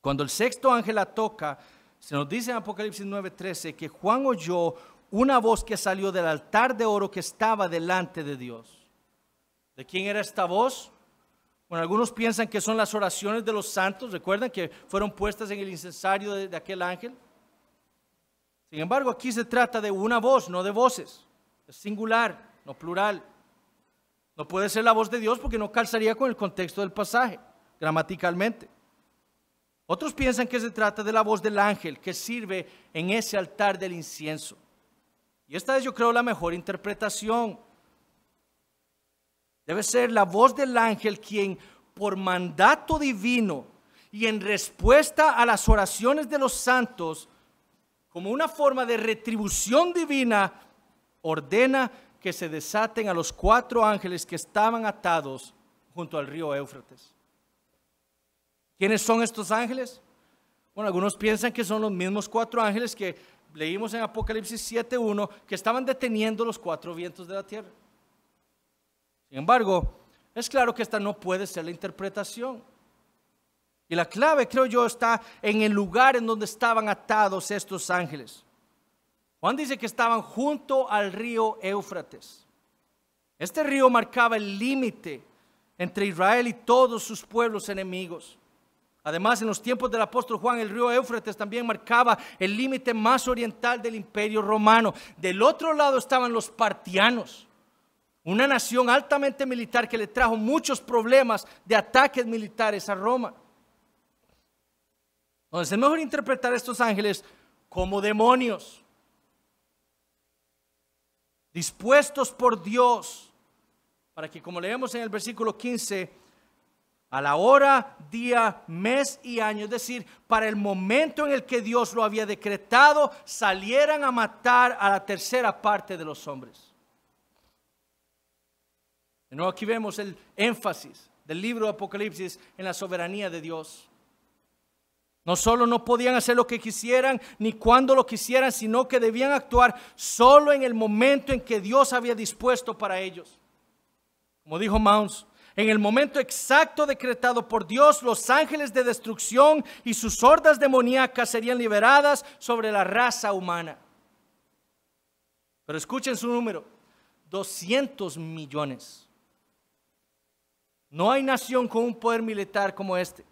Speaker 1: Cuando el sexto ángel la toca, se nos dice en Apocalipsis 9:13 que Juan oyó una voz que salió del altar de oro que estaba delante de Dios. ¿De quién era esta voz? Bueno, algunos piensan que son las oraciones de los santos, recuerdan que fueron puestas en el incensario de, aquel ángel. Sin embargo, aquí se trata de una voz, no de voces. Es singular, no plural. No puede ser la voz de Dios porque no calzaría con el contexto del pasaje, gramaticalmente. Otros piensan que se trata de la voz del ángel que sirve en ese altar del incienso. Y esta es yo creo la mejor interpretación. Debe ser la voz del ángel quien por mandato divino y en respuesta a las oraciones de los santos, como una forma de retribución divina, ordena que se desaten a los cuatro ángeles que estaban atados junto al río Éufrates. ¿Quiénes son estos ángeles? Bueno, algunos piensan que son los mismos cuatro ángeles que leímos en Apocalipsis 7.1, que estaban deteniendo los cuatro vientos de la tierra. Sin embargo, es claro que esta no puede ser la interpretación. Y la clave, creo yo, está en el lugar en donde estaban atados estos ángeles. Juan dice que estaban junto al río Éufrates. Este río marcaba el límite entre Israel y todos sus pueblos enemigos. Además, en los tiempos del apóstol Juan, el río Éufrates también marcaba el límite más oriental del imperio romano. Del otro lado estaban los partianos, una nación altamente militar que le trajo muchos problemas de ataques militares a Roma. Entonces es mejor interpretar a estos ángeles como demonios, dispuestos por Dios para que, como leemos en el versículo 15, a la hora, día, mes y año, es decir, para el momento en el que Dios lo había decretado, salieran a matar a la tercera parte de los hombres. De aquí vemos el énfasis del libro de Apocalipsis en la soberanía de Dios. No solo no podían hacer lo que quisieran ni cuando lo quisieran, sino que debían actuar solo en el momento en que Dios había dispuesto para ellos. Como dijo Mounce, en el momento exacto decretado por Dios, los ángeles de destrucción y sus hordas demoníacas serían liberadas sobre la raza humana. Pero escuchen su número, 200 millones. No hay nación con un poder militar como este.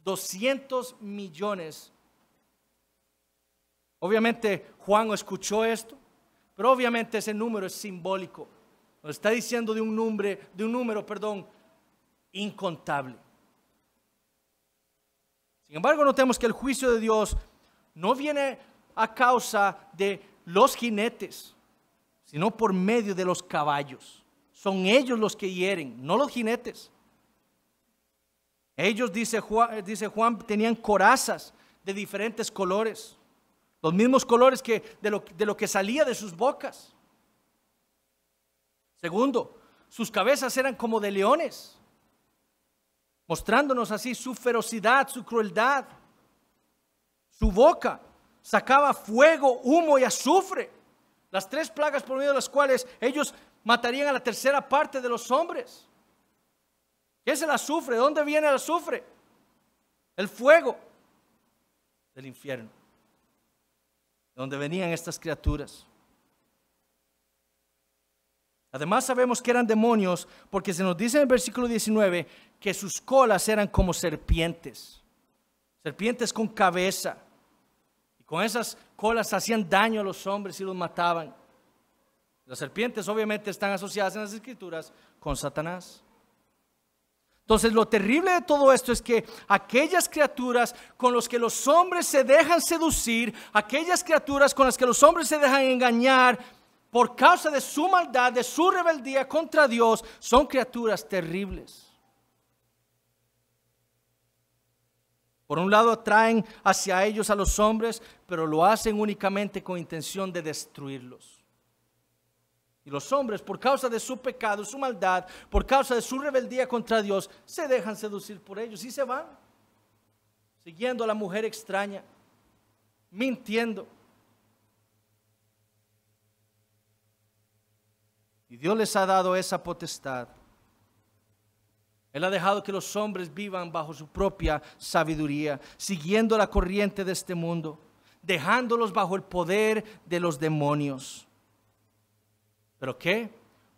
Speaker 1: 200 millones. Obviamente Juan escuchó esto, pero obviamente ese número es simbólico. Nos está diciendo de un nombre, de un número, perdón, incontable. Sin embargo, notemos que el juicio de Dios no viene a causa de los jinetes, sino por medio de los caballos. Son ellos los que hieren, no los jinetes. Ellos, dice Juan, tenían corazas de diferentes colores, los mismos colores que de lo que salía de sus bocas. Segundo, sus cabezas eran como de leones, mostrándonos así su ferocidad, su crueldad. Su boca sacaba fuego, humo y azufre, las tres plagas por medio de las cuales ellos matarían a la tercera parte de los hombres. ¿Qué es el azufre? dónde viene el azufre? El fuego del infierno, de donde venían estas criaturas. Además sabemos que eran demonios porque se nos dice en el versículo 19 que sus colas eran como serpientes, serpientes con cabeza. Y con esas colas hacían daño a los hombres y los mataban. Las serpientes obviamente están asociadas en las escrituras con Satanás. Entonces lo terrible de todo esto es que aquellas criaturas con las que los hombres se dejan seducir, aquellas criaturas con las que los hombres se dejan engañar, por causa de su maldad, de su rebeldía contra Dios, son criaturas terribles. Por un lado atraen hacia ellos a los hombres, pero lo hacen únicamente con intención de destruirlos. Y los hombres, por causa de su pecado, su maldad, por causa de su rebeldía contra Dios, se dejan seducir por ellos y se van, siguiendo a la mujer extraña, mintiendo, Y Dios les ha dado esa potestad. Él ha dejado que los hombres vivan bajo su propia sabiduría, siguiendo la corriente de este mundo, dejándolos bajo el poder de los demonios. ¿Pero qué?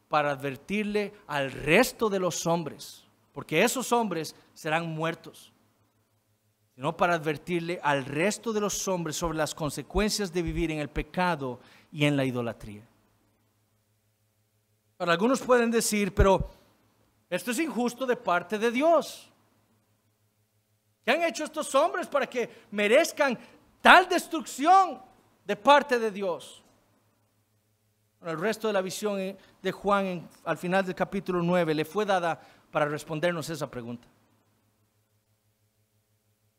Speaker 1: Para advertirle al resto de los hombres, porque esos hombres serán muertos, sino para advertirle al resto de los hombres sobre las consecuencias de vivir en el pecado y en la idolatría algunos pueden decir, pero esto es injusto de parte de Dios. ¿Qué han hecho estos hombres para que merezcan tal destrucción de parte de Dios? el resto de la visión eh, de Juan al final del capítulo 9 le fue dada para respondernos esa pregunta.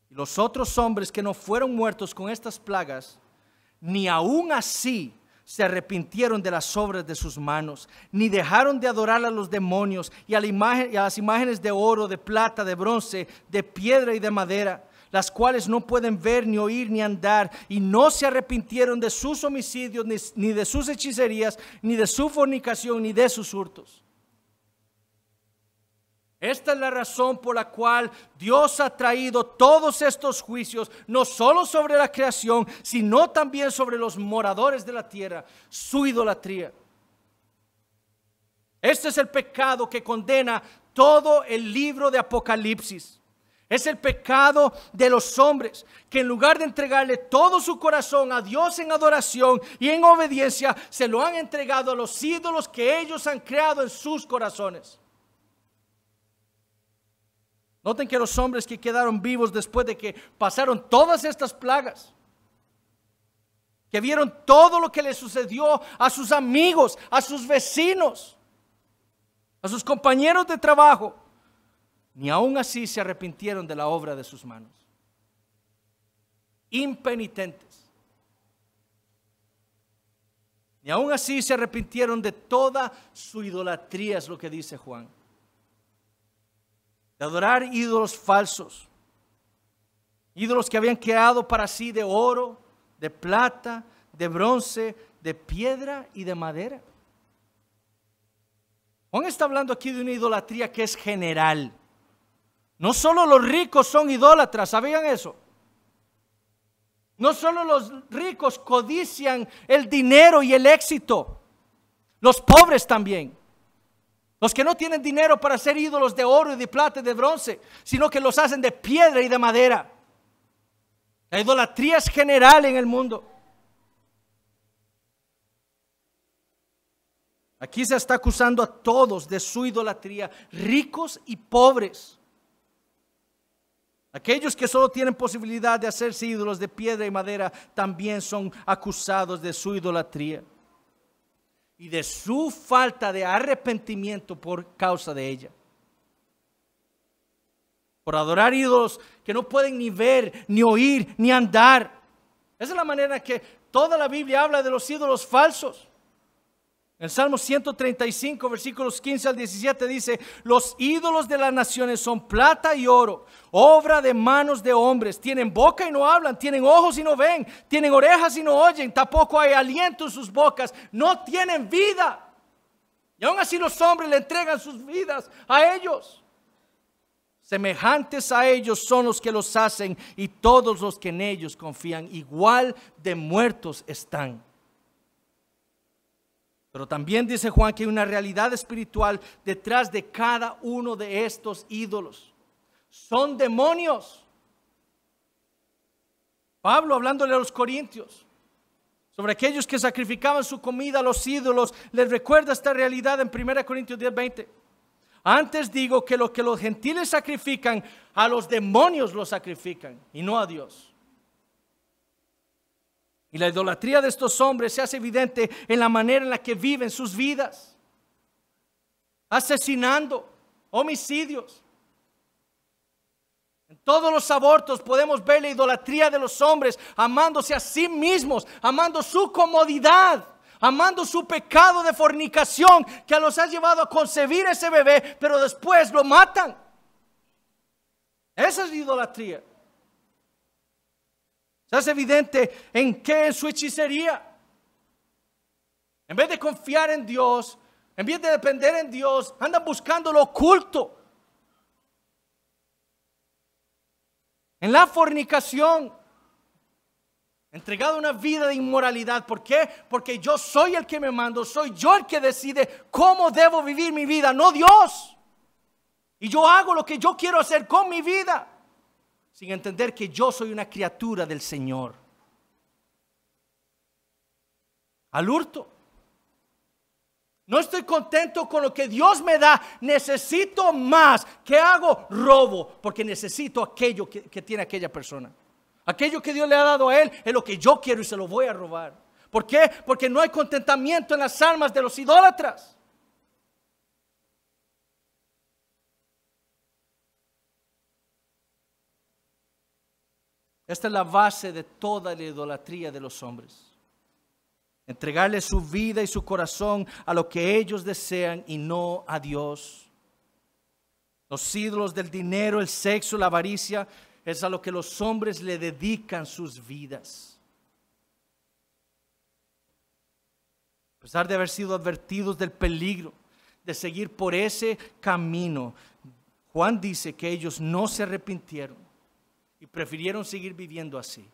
Speaker 1: Y los otros hombres que no fueron muertos con estas plagas, ni aún así se arrepintieron de las obras de sus manos, ni dejaron de adorar a los demonios y a, la imagen, a las imágenes de oro, de plata, de bronce, de piedra y de madera las cuales no pueden ver, ni oír, ni andar, y no se arrepintieron de sus homicidios, ni, de sus hechicerías, ni de su fornicación, ni de sus hurtos. Esta es la razón por la cual Dios ha traído todos estos juicios, no solo sobre la creación, sino también sobre los moradores de la tierra, su idolatría. Este es el pecado que condena todo el libro de Apocalipsis. Es el pecado de los hombres que en lugar de entregarle todo su corazón a Dios en adoración y en obediencia, se lo han entregado a los ídolos que ellos han creado en sus corazones. Noten que los hombres que quedaron vivos después de que pasaron todas estas plagas, que vieron todo lo que le sucedió a sus amigos, a sus vecinos, a sus compañeros de trabajo, ni aún así se arrepintieron de la obra de sus manos. Impenitentes. Ni aún así se arrepintieron de toda su idolatría, es lo que dice Juan de adorar ídolos falsos, ídolos que habían creado para sí de oro, de plata, de bronce, de piedra y de madera. Juan está hablando aquí de una idolatría que es general. No solo los ricos son idólatras, ¿sabían eso? No solo los ricos codician el dinero y el éxito, los pobres también. Los que no tienen dinero para hacer ídolos de oro y de plata y de bronce, sino que los hacen de piedra y de madera. La idolatría es general en el mundo. Aquí se está acusando a todos de su idolatría, ricos y pobres. Aquellos que solo tienen posibilidad de hacerse ídolos de piedra y madera también son acusados de su idolatría y de su falta de arrepentimiento por causa de ella. Por adorar ídolos que no pueden ni ver, ni oír, ni andar. Esa es la manera que toda la Biblia habla de los ídolos falsos. En el Salmo 135, versículos 15 al 17 dice, los ídolos de las naciones son plata y oro, obra de manos de hombres, tienen boca y no hablan, tienen ojos y no ven, tienen orejas y no oyen, tampoco hay aliento en sus bocas, no tienen vida. Y aún así los hombres le entregan sus vidas a ellos. Semejantes a ellos son los que los hacen y todos los que en ellos confían, igual de muertos están. Pero también dice Juan que hay una realidad espiritual detrás de cada uno de estos ídolos. Son demonios. Pablo hablándole a los corintios sobre aquellos que sacrificaban su comida a los ídolos, les recuerda esta realidad en 1 Corintios 10:20. Antes digo que lo que los gentiles sacrifican, a los demonios los sacrifican y no a Dios. Y la idolatría de estos hombres se hace evidente en la manera en la que viven sus vidas, asesinando, homicidios. En todos los abortos podemos ver la idolatría de los hombres, amándose a sí mismos, amando su comodidad, amando su pecado de fornicación que los ha llevado a concebir ese bebé, pero después lo matan. Esa es la idolatría. Se hace evidente en qué, en su hechicería. En vez de confiar en Dios, en vez de depender en Dios, andan buscando lo oculto. En la fornicación, entregado a una vida de inmoralidad. ¿Por qué? Porque yo soy el que me mando, soy yo el que decide cómo debo vivir mi vida, no Dios. Y yo hago lo que yo quiero hacer con mi vida sin entender que yo soy una criatura del Señor. Al hurto. No estoy contento con lo que Dios me da. Necesito más. ¿Qué hago? Robo. Porque necesito aquello que, que, tiene aquella persona. Aquello que Dios le ha dado a él es lo que yo quiero y se lo voy a robar. ¿Por qué? Porque no hay contentamiento en las almas de los idólatras. Esta es la base de toda la idolatría de los hombres. Entregarle su vida y su corazón a lo que ellos desean y no a Dios. Los ídolos del dinero, el sexo, la avaricia, es a lo que los hombres le dedican sus vidas. A pesar de haber sido advertidos del peligro de seguir por ese camino, Juan dice que ellos no se arrepintieron y prefirieron seguir viviendo así.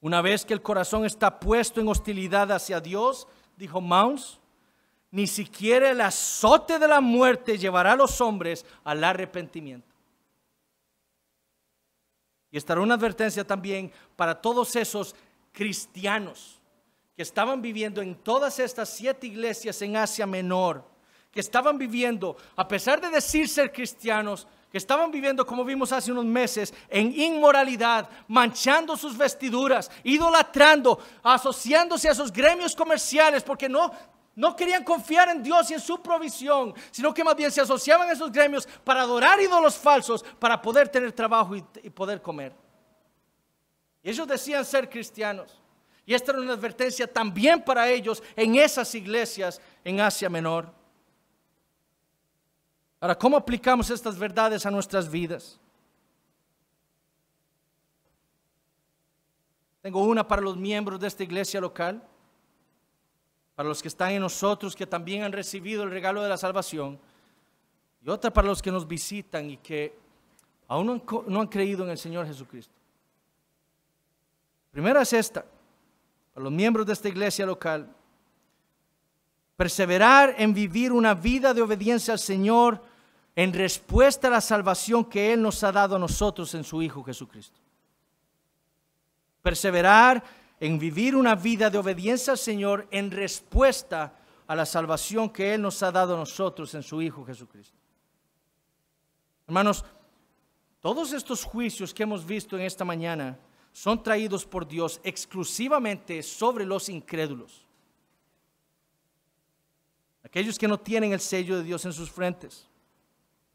Speaker 1: Una vez que el corazón está puesto en hostilidad hacia Dios, dijo Mounts, ni siquiera el azote de la muerte llevará a los hombres al arrepentimiento. Y estará una advertencia también para todos esos cristianos que estaban viviendo en todas estas siete iglesias en Asia Menor, que estaban viviendo, a pesar de decir ser cristianos, que estaban viviendo, como vimos hace unos meses, en inmoralidad, manchando sus vestiduras, idolatrando, asociándose a sus gremios comerciales, porque no, no querían confiar en Dios y en su provisión, sino que más bien se asociaban a esos gremios para adorar ídolos falsos, para poder tener trabajo y, y poder comer. Y ellos decían ser cristianos. Y esta era una advertencia también para ellos en esas iglesias en Asia Menor. Ahora, ¿cómo aplicamos estas verdades a nuestras vidas? Tengo una para los miembros de esta iglesia local, para los que están en nosotros, que también han recibido el regalo de la salvación, y otra para los que nos visitan y que aún no han, creído en el Señor Jesucristo. Primera es esta, para los miembros de esta iglesia local, perseverar en vivir una vida de obediencia al Señor en respuesta a la salvación que Él nos ha dado a nosotros en su Hijo Jesucristo. Perseverar en vivir una vida de obediencia al Señor en respuesta a la salvación que Él nos ha dado a nosotros en su Hijo Jesucristo. Hermanos, todos estos juicios que hemos visto en esta mañana son traídos por Dios exclusivamente sobre los incrédulos, aquellos que no tienen el sello de Dios en sus frentes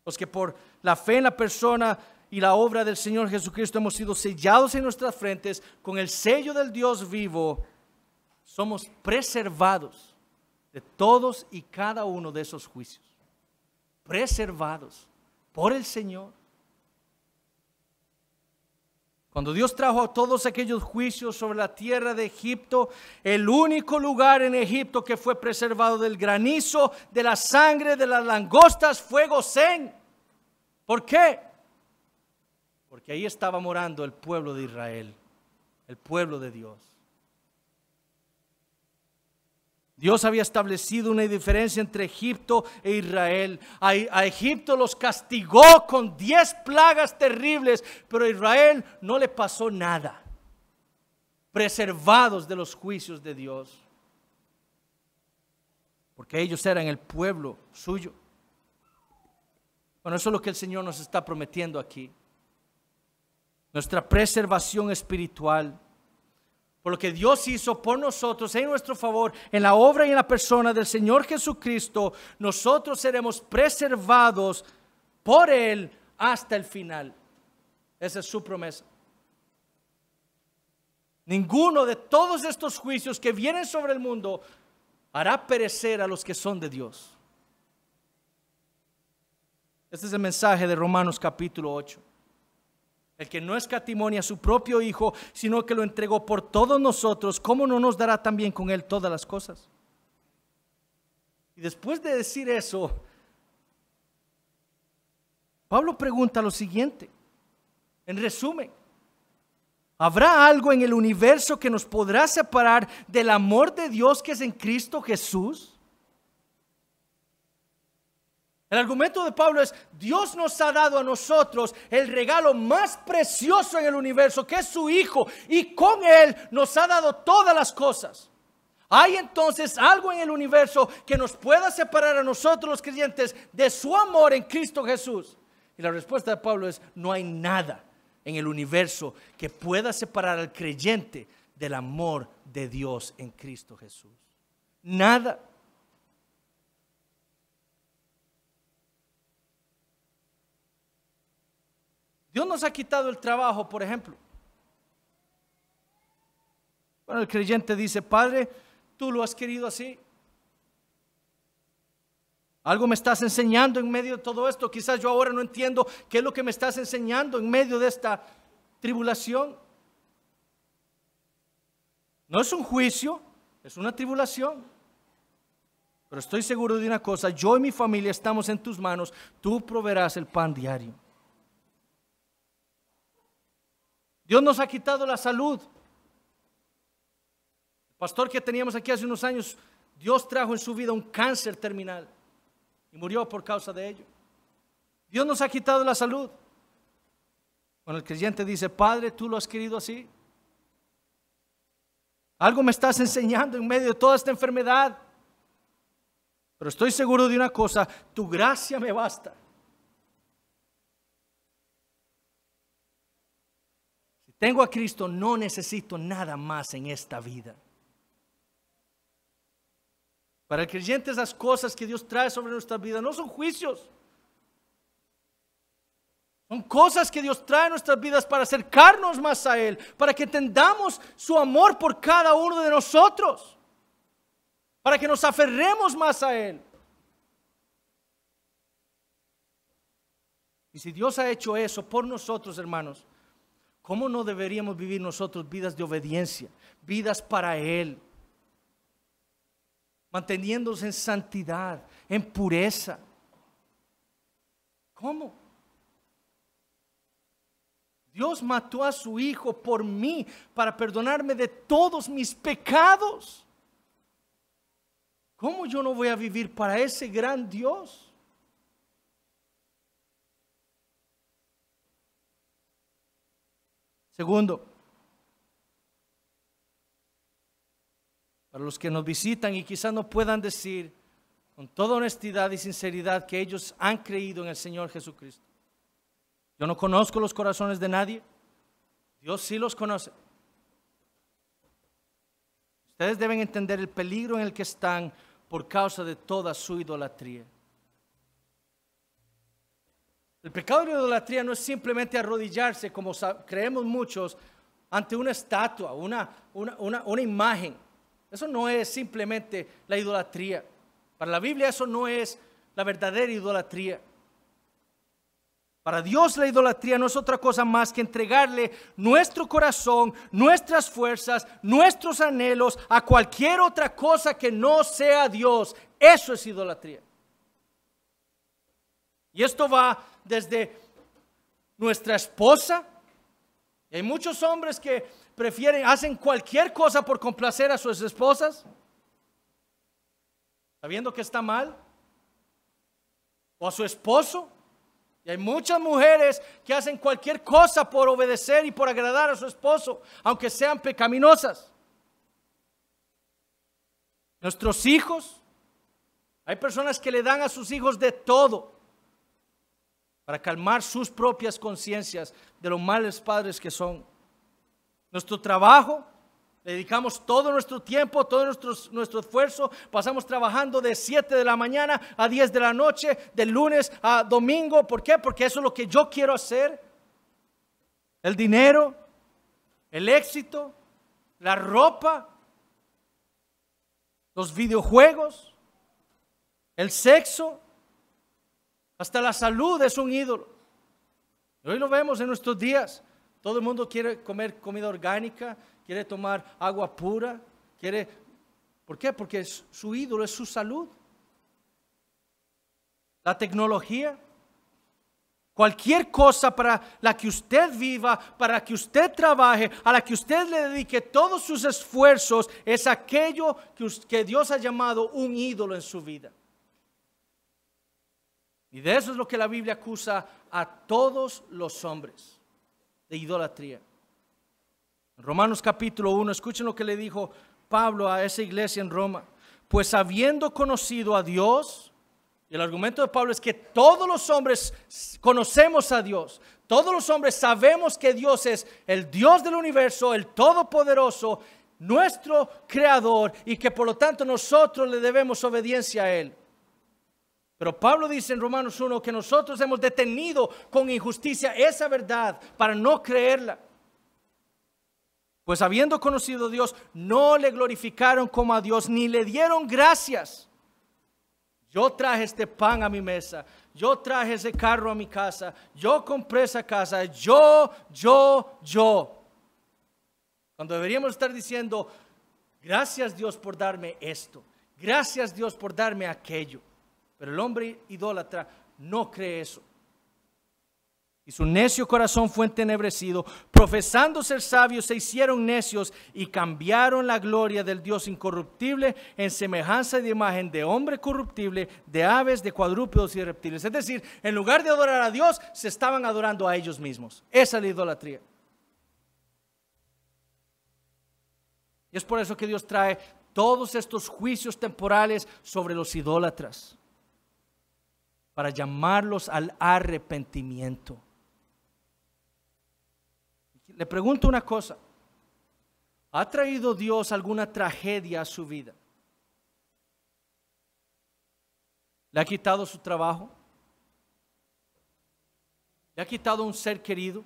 Speaker 1: los que por la fe en la persona y la obra del Señor Jesucristo hemos sido sellados en nuestras frentes con el sello del Dios vivo, somos preservados de todos y cada uno de esos juicios. Preservados por el Señor cuando Dios trajo todos aquellos juicios sobre la tierra de Egipto, el único lugar en Egipto que fue preservado del granizo, de la sangre, de las langostas, fue Gosén. ¿Por qué? Porque ahí estaba morando el pueblo de Israel, el pueblo de Dios. Dios había establecido una diferencia entre Egipto e Israel. A, Egipto los castigó con diez plagas terribles, pero a Israel no le pasó nada. Preservados de los juicios de Dios. Porque ellos eran el pueblo suyo. Bueno, eso es lo que el Señor nos está prometiendo aquí. Nuestra preservación espiritual por lo que Dios hizo por nosotros en nuestro favor, en la obra y en la persona del Señor Jesucristo, nosotros seremos preservados por Él hasta el final. Esa es su promesa. Ninguno de todos estos juicios que vienen sobre el mundo hará perecer a los que son de Dios. Este es el mensaje de Romanos capítulo 8. El que no escatimonia a su propio Hijo, sino que lo entregó por todos nosotros, ¿cómo no nos dará también con Él todas las cosas? Y después de decir eso, Pablo pregunta lo siguiente, en resumen, ¿habrá algo en el universo que nos podrá separar del amor de Dios que es en Cristo Jesús? El argumento de Pablo es, Dios nos ha dado a nosotros el regalo más precioso en el universo, que es su Hijo, y con Él nos ha dado todas las cosas. Hay entonces algo en el universo que nos pueda separar a nosotros los creyentes de su amor en Cristo Jesús. Y la respuesta de Pablo es, no hay nada en el universo que pueda separar al creyente del amor de Dios en Cristo Jesús. Nada. Dios nos ha quitado el trabajo, por ejemplo. Bueno, el creyente dice, Padre, tú lo has querido así. Algo me estás enseñando en medio de todo esto. Quizás yo ahora no entiendo qué es lo que me estás enseñando en medio de esta tribulación. No es un juicio, es una tribulación. Pero estoy seguro de una cosa, yo y mi familia estamos en tus manos, tú proveerás el pan diario. Dios nos ha quitado la salud. El pastor que teníamos aquí hace unos años, Dios trajo en su vida un cáncer terminal y murió por causa de ello. Dios nos ha quitado la salud. Cuando el creyente dice, Padre, tú lo has querido así. Algo me estás enseñando en medio de toda esta enfermedad. Pero estoy seguro de una cosa, tu gracia me basta. Tengo a Cristo, no necesito nada más en esta vida. Para el creyente esas cosas que Dios trae sobre nuestras vidas no son juicios. Son cosas que Dios trae en nuestras vidas para acercarnos más a Él, para que entendamos su amor por cada uno de nosotros, para que nos aferremos más a Él. Y si Dios ha hecho eso por nosotros, hermanos, ¿Cómo no deberíamos vivir nosotros vidas de obediencia, vidas para Él? Manteniéndose en santidad, en pureza. ¿Cómo? Dios mató a su Hijo por mí para perdonarme de todos mis pecados. ¿Cómo yo no voy a vivir para ese gran Dios? Segundo, para los que nos visitan y quizás no puedan decir con toda honestidad y sinceridad que ellos han creído en el Señor Jesucristo. Yo no conozco los corazones de nadie, Dios sí los conoce. Ustedes deben entender el peligro en el que están por causa de toda su idolatría. El pecado de la idolatría no es simplemente arrodillarse, como creemos muchos, ante una estatua, una, una, imagen. Eso no es simplemente la idolatría. Para la Biblia eso no es la verdadera idolatría. Para Dios la idolatría no es otra cosa más que entregarle nuestro corazón, nuestras fuerzas, nuestros anhelos a cualquier otra cosa que no sea Dios. Eso es idolatría. Y esto va desde nuestra esposa. Hay muchos hombres que prefieren, hacen cualquier cosa por complacer a sus esposas, sabiendo que está mal, o a su esposo. Y hay muchas mujeres que hacen cualquier cosa por obedecer y por agradar a su esposo, aunque sean pecaminosas. Nuestros hijos, hay personas que le dan a sus hijos de todo, para calmar sus propias conciencias de los males padres que son. Nuestro trabajo, dedicamos todo nuestro tiempo, todo nuestro, nuestro esfuerzo, pasamos trabajando de 7 de la mañana a 10 de la noche, de lunes a domingo. ¿Por qué? Porque eso es lo que yo quiero hacer. El dinero, el éxito, la ropa, los videojuegos, el sexo, hasta la salud es un ídolo. Hoy lo vemos en nuestros días. Todo el mundo quiere comer comida orgánica, quiere tomar agua pura, quiere... ¿Por qué? Porque su ídolo es su salud. La tecnología, Cualquier cosa para la que usted viva, para que usted trabaje, a la que usted le dedique todos sus esfuerzos, es aquello que, Dios ha llamado un ídolo en su vida. Y de eso es lo que la Biblia acusa a todos los hombres, de idolatría. Romanos capítulo 1, escuchen lo que le dijo Pablo a esa iglesia en Roma. Pues habiendo conocido a Dios, el argumento de Pablo es que todos los hombres conocemos a Dios, todos los hombres sabemos que Dios es el Dios del universo, el Todopoderoso, nuestro Creador, y que por lo tanto nosotros le debemos obediencia a Él. Pero Pablo dice en Romanos 1 que nosotros hemos detenido con injusticia esa verdad para no creerla. Pues habiendo conocido a Dios, no le glorificaron como a Dios ni le dieron gracias. Yo traje este pan a mi mesa, yo traje ese carro a mi casa, yo compré esa casa, yo, yo, yo. Cuando deberíamos estar diciendo, gracias Dios por darme esto, gracias Dios por darme aquello. Pero el hombre idólatra no cree eso. Y su necio corazón fue entenebrecido. profesando ser sabios se hicieron necios y cambiaron la gloria del Dios incorruptible en semejanza de imagen de hombre corruptible, de aves, de cuadrúpedos y de reptiles. Es decir, en lugar de adorar a Dios, se estaban adorando a ellos mismos. Esa es la idolatría. Y es por eso que Dios trae todos estos juicios temporales sobre los idólatras para llamarlos al arrepentimiento. Le pregunto una cosa. ¿Ha traído Dios alguna tragedia a su vida? ¿Le ha quitado su trabajo? ¿Le ha quitado un ser querido?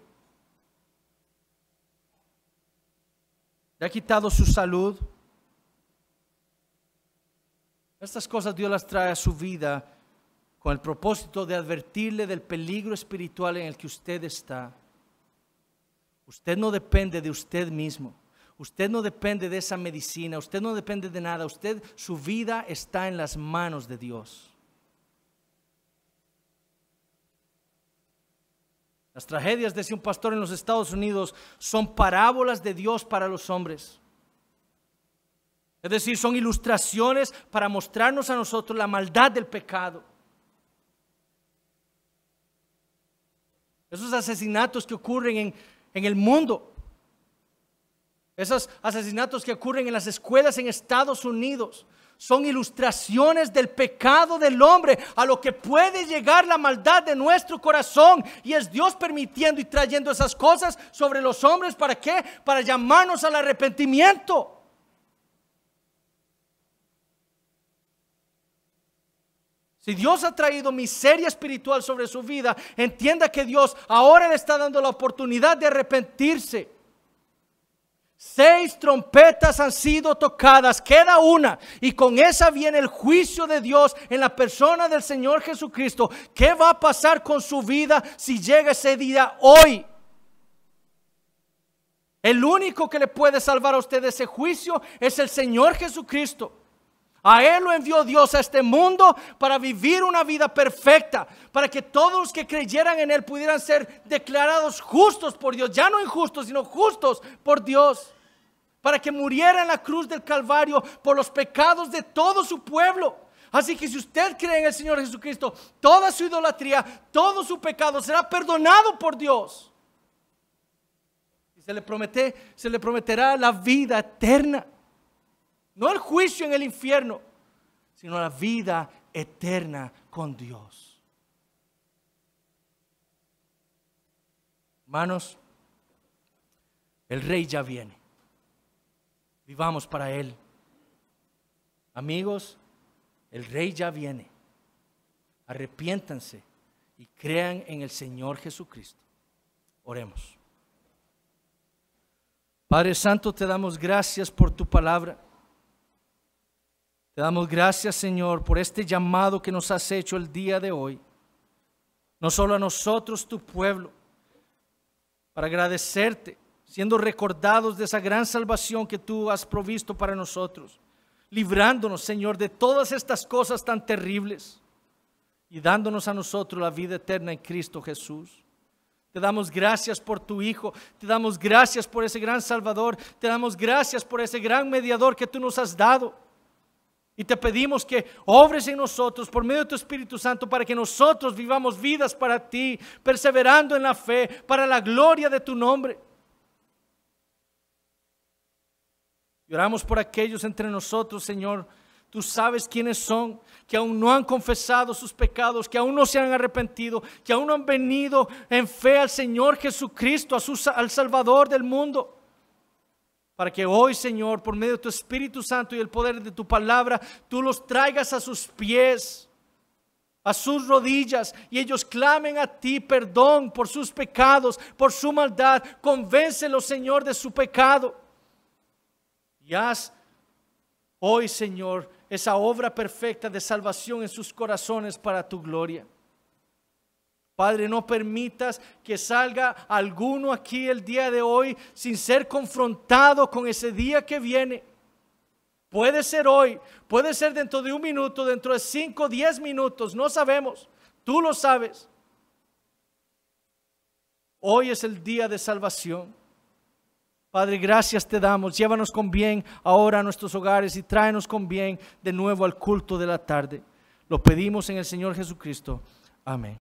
Speaker 1: ¿Le ha quitado su salud? Estas cosas Dios las trae a su vida con el propósito de advertirle del peligro espiritual en el que usted está. Usted no depende de usted mismo. Usted no depende de esa medicina, usted no depende de nada, usted su vida está en las manos de Dios. Las tragedias, decía un pastor en los Estados Unidos, son parábolas de Dios para los hombres. Es decir, son ilustraciones para mostrarnos a nosotros la maldad del pecado. esos asesinatos que ocurren en, el mundo, esos asesinatos que ocurren en las escuelas en Estados Unidos, son ilustraciones del pecado del hombre, a lo que puede llegar la maldad de nuestro corazón. Y es Dios permitiendo y trayendo esas cosas sobre los hombres. ¿Para qué? Para llamarnos al arrepentimiento. Si Dios ha traído miseria espiritual sobre su vida, entienda que Dios ahora le está dando la oportunidad de arrepentirse. Seis trompetas han sido tocadas, queda una, y con esa viene el juicio de Dios en la persona del Señor Jesucristo. ¿Qué va a pasar con su vida si llega ese día hoy? El único que le puede salvar a usted de ese juicio es el Señor Jesucristo. A Él lo envió Dios a este mundo para vivir una vida perfecta, para que todos los que creyeran en Él pudieran ser declarados justos por Dios, ya no injustos, sino justos por Dios, para que muriera en la cruz del Calvario por los pecados de todo su pueblo. Así que si usted cree en el Señor Jesucristo, toda su idolatría, todo su pecado será perdonado por Dios. Y se le, promete, se le prometerá la vida eterna. No el juicio en el infierno, sino la vida eterna con Dios. Hermanos, el rey ya viene. Vivamos para él. Amigos, el rey ya viene. Arrepiéntanse y crean en el Señor Jesucristo. Oremos. Padre Santo, te damos gracias por tu palabra. Te damos gracias, Señor, por este llamado que nos has hecho el día de hoy. No solo a nosotros, tu pueblo, para agradecerte, siendo recordados de esa gran salvación que tú has provisto para nosotros, librándonos, Señor, de todas estas cosas tan terribles y dándonos a nosotros la vida eterna en Cristo Jesús. Te damos gracias por tu Hijo, te damos gracias por ese gran Salvador, te damos gracias por ese gran mediador que tú nos has dado y te pedimos que obres en nosotros por medio de tu Espíritu Santo para que nosotros vivamos vidas para ti, perseverando en la fe, para la gloria de tu nombre. Lloramos por aquellos entre nosotros, Señor. Tú sabes quiénes son, que aún no han confesado sus pecados, que aún no se han arrepentido, que aún no han venido en fe al Señor Jesucristo, al Salvador del mundo para que hoy, Señor, por medio de tu Espíritu Santo y el poder de tu palabra, tú los traigas a sus pies, a sus rodillas, y ellos clamen a ti perdón por sus pecados, por su maldad. Convéncelos, Señor, de su pecado. Y haz hoy, Señor, esa obra perfecta de salvación en sus corazones para tu gloria. Padre, no permitas que salga alguno aquí el día de hoy sin ser confrontado con ese día que viene. Puede ser hoy, puede ser dentro de un minuto, dentro de cinco, diez minutos, no sabemos. Tú lo sabes. Hoy es el día de salvación. Padre, gracias te damos. Llévanos con bien ahora a nuestros hogares y tráenos con bien de nuevo al culto de la tarde. Lo pedimos en el Señor Jesucristo. Amén.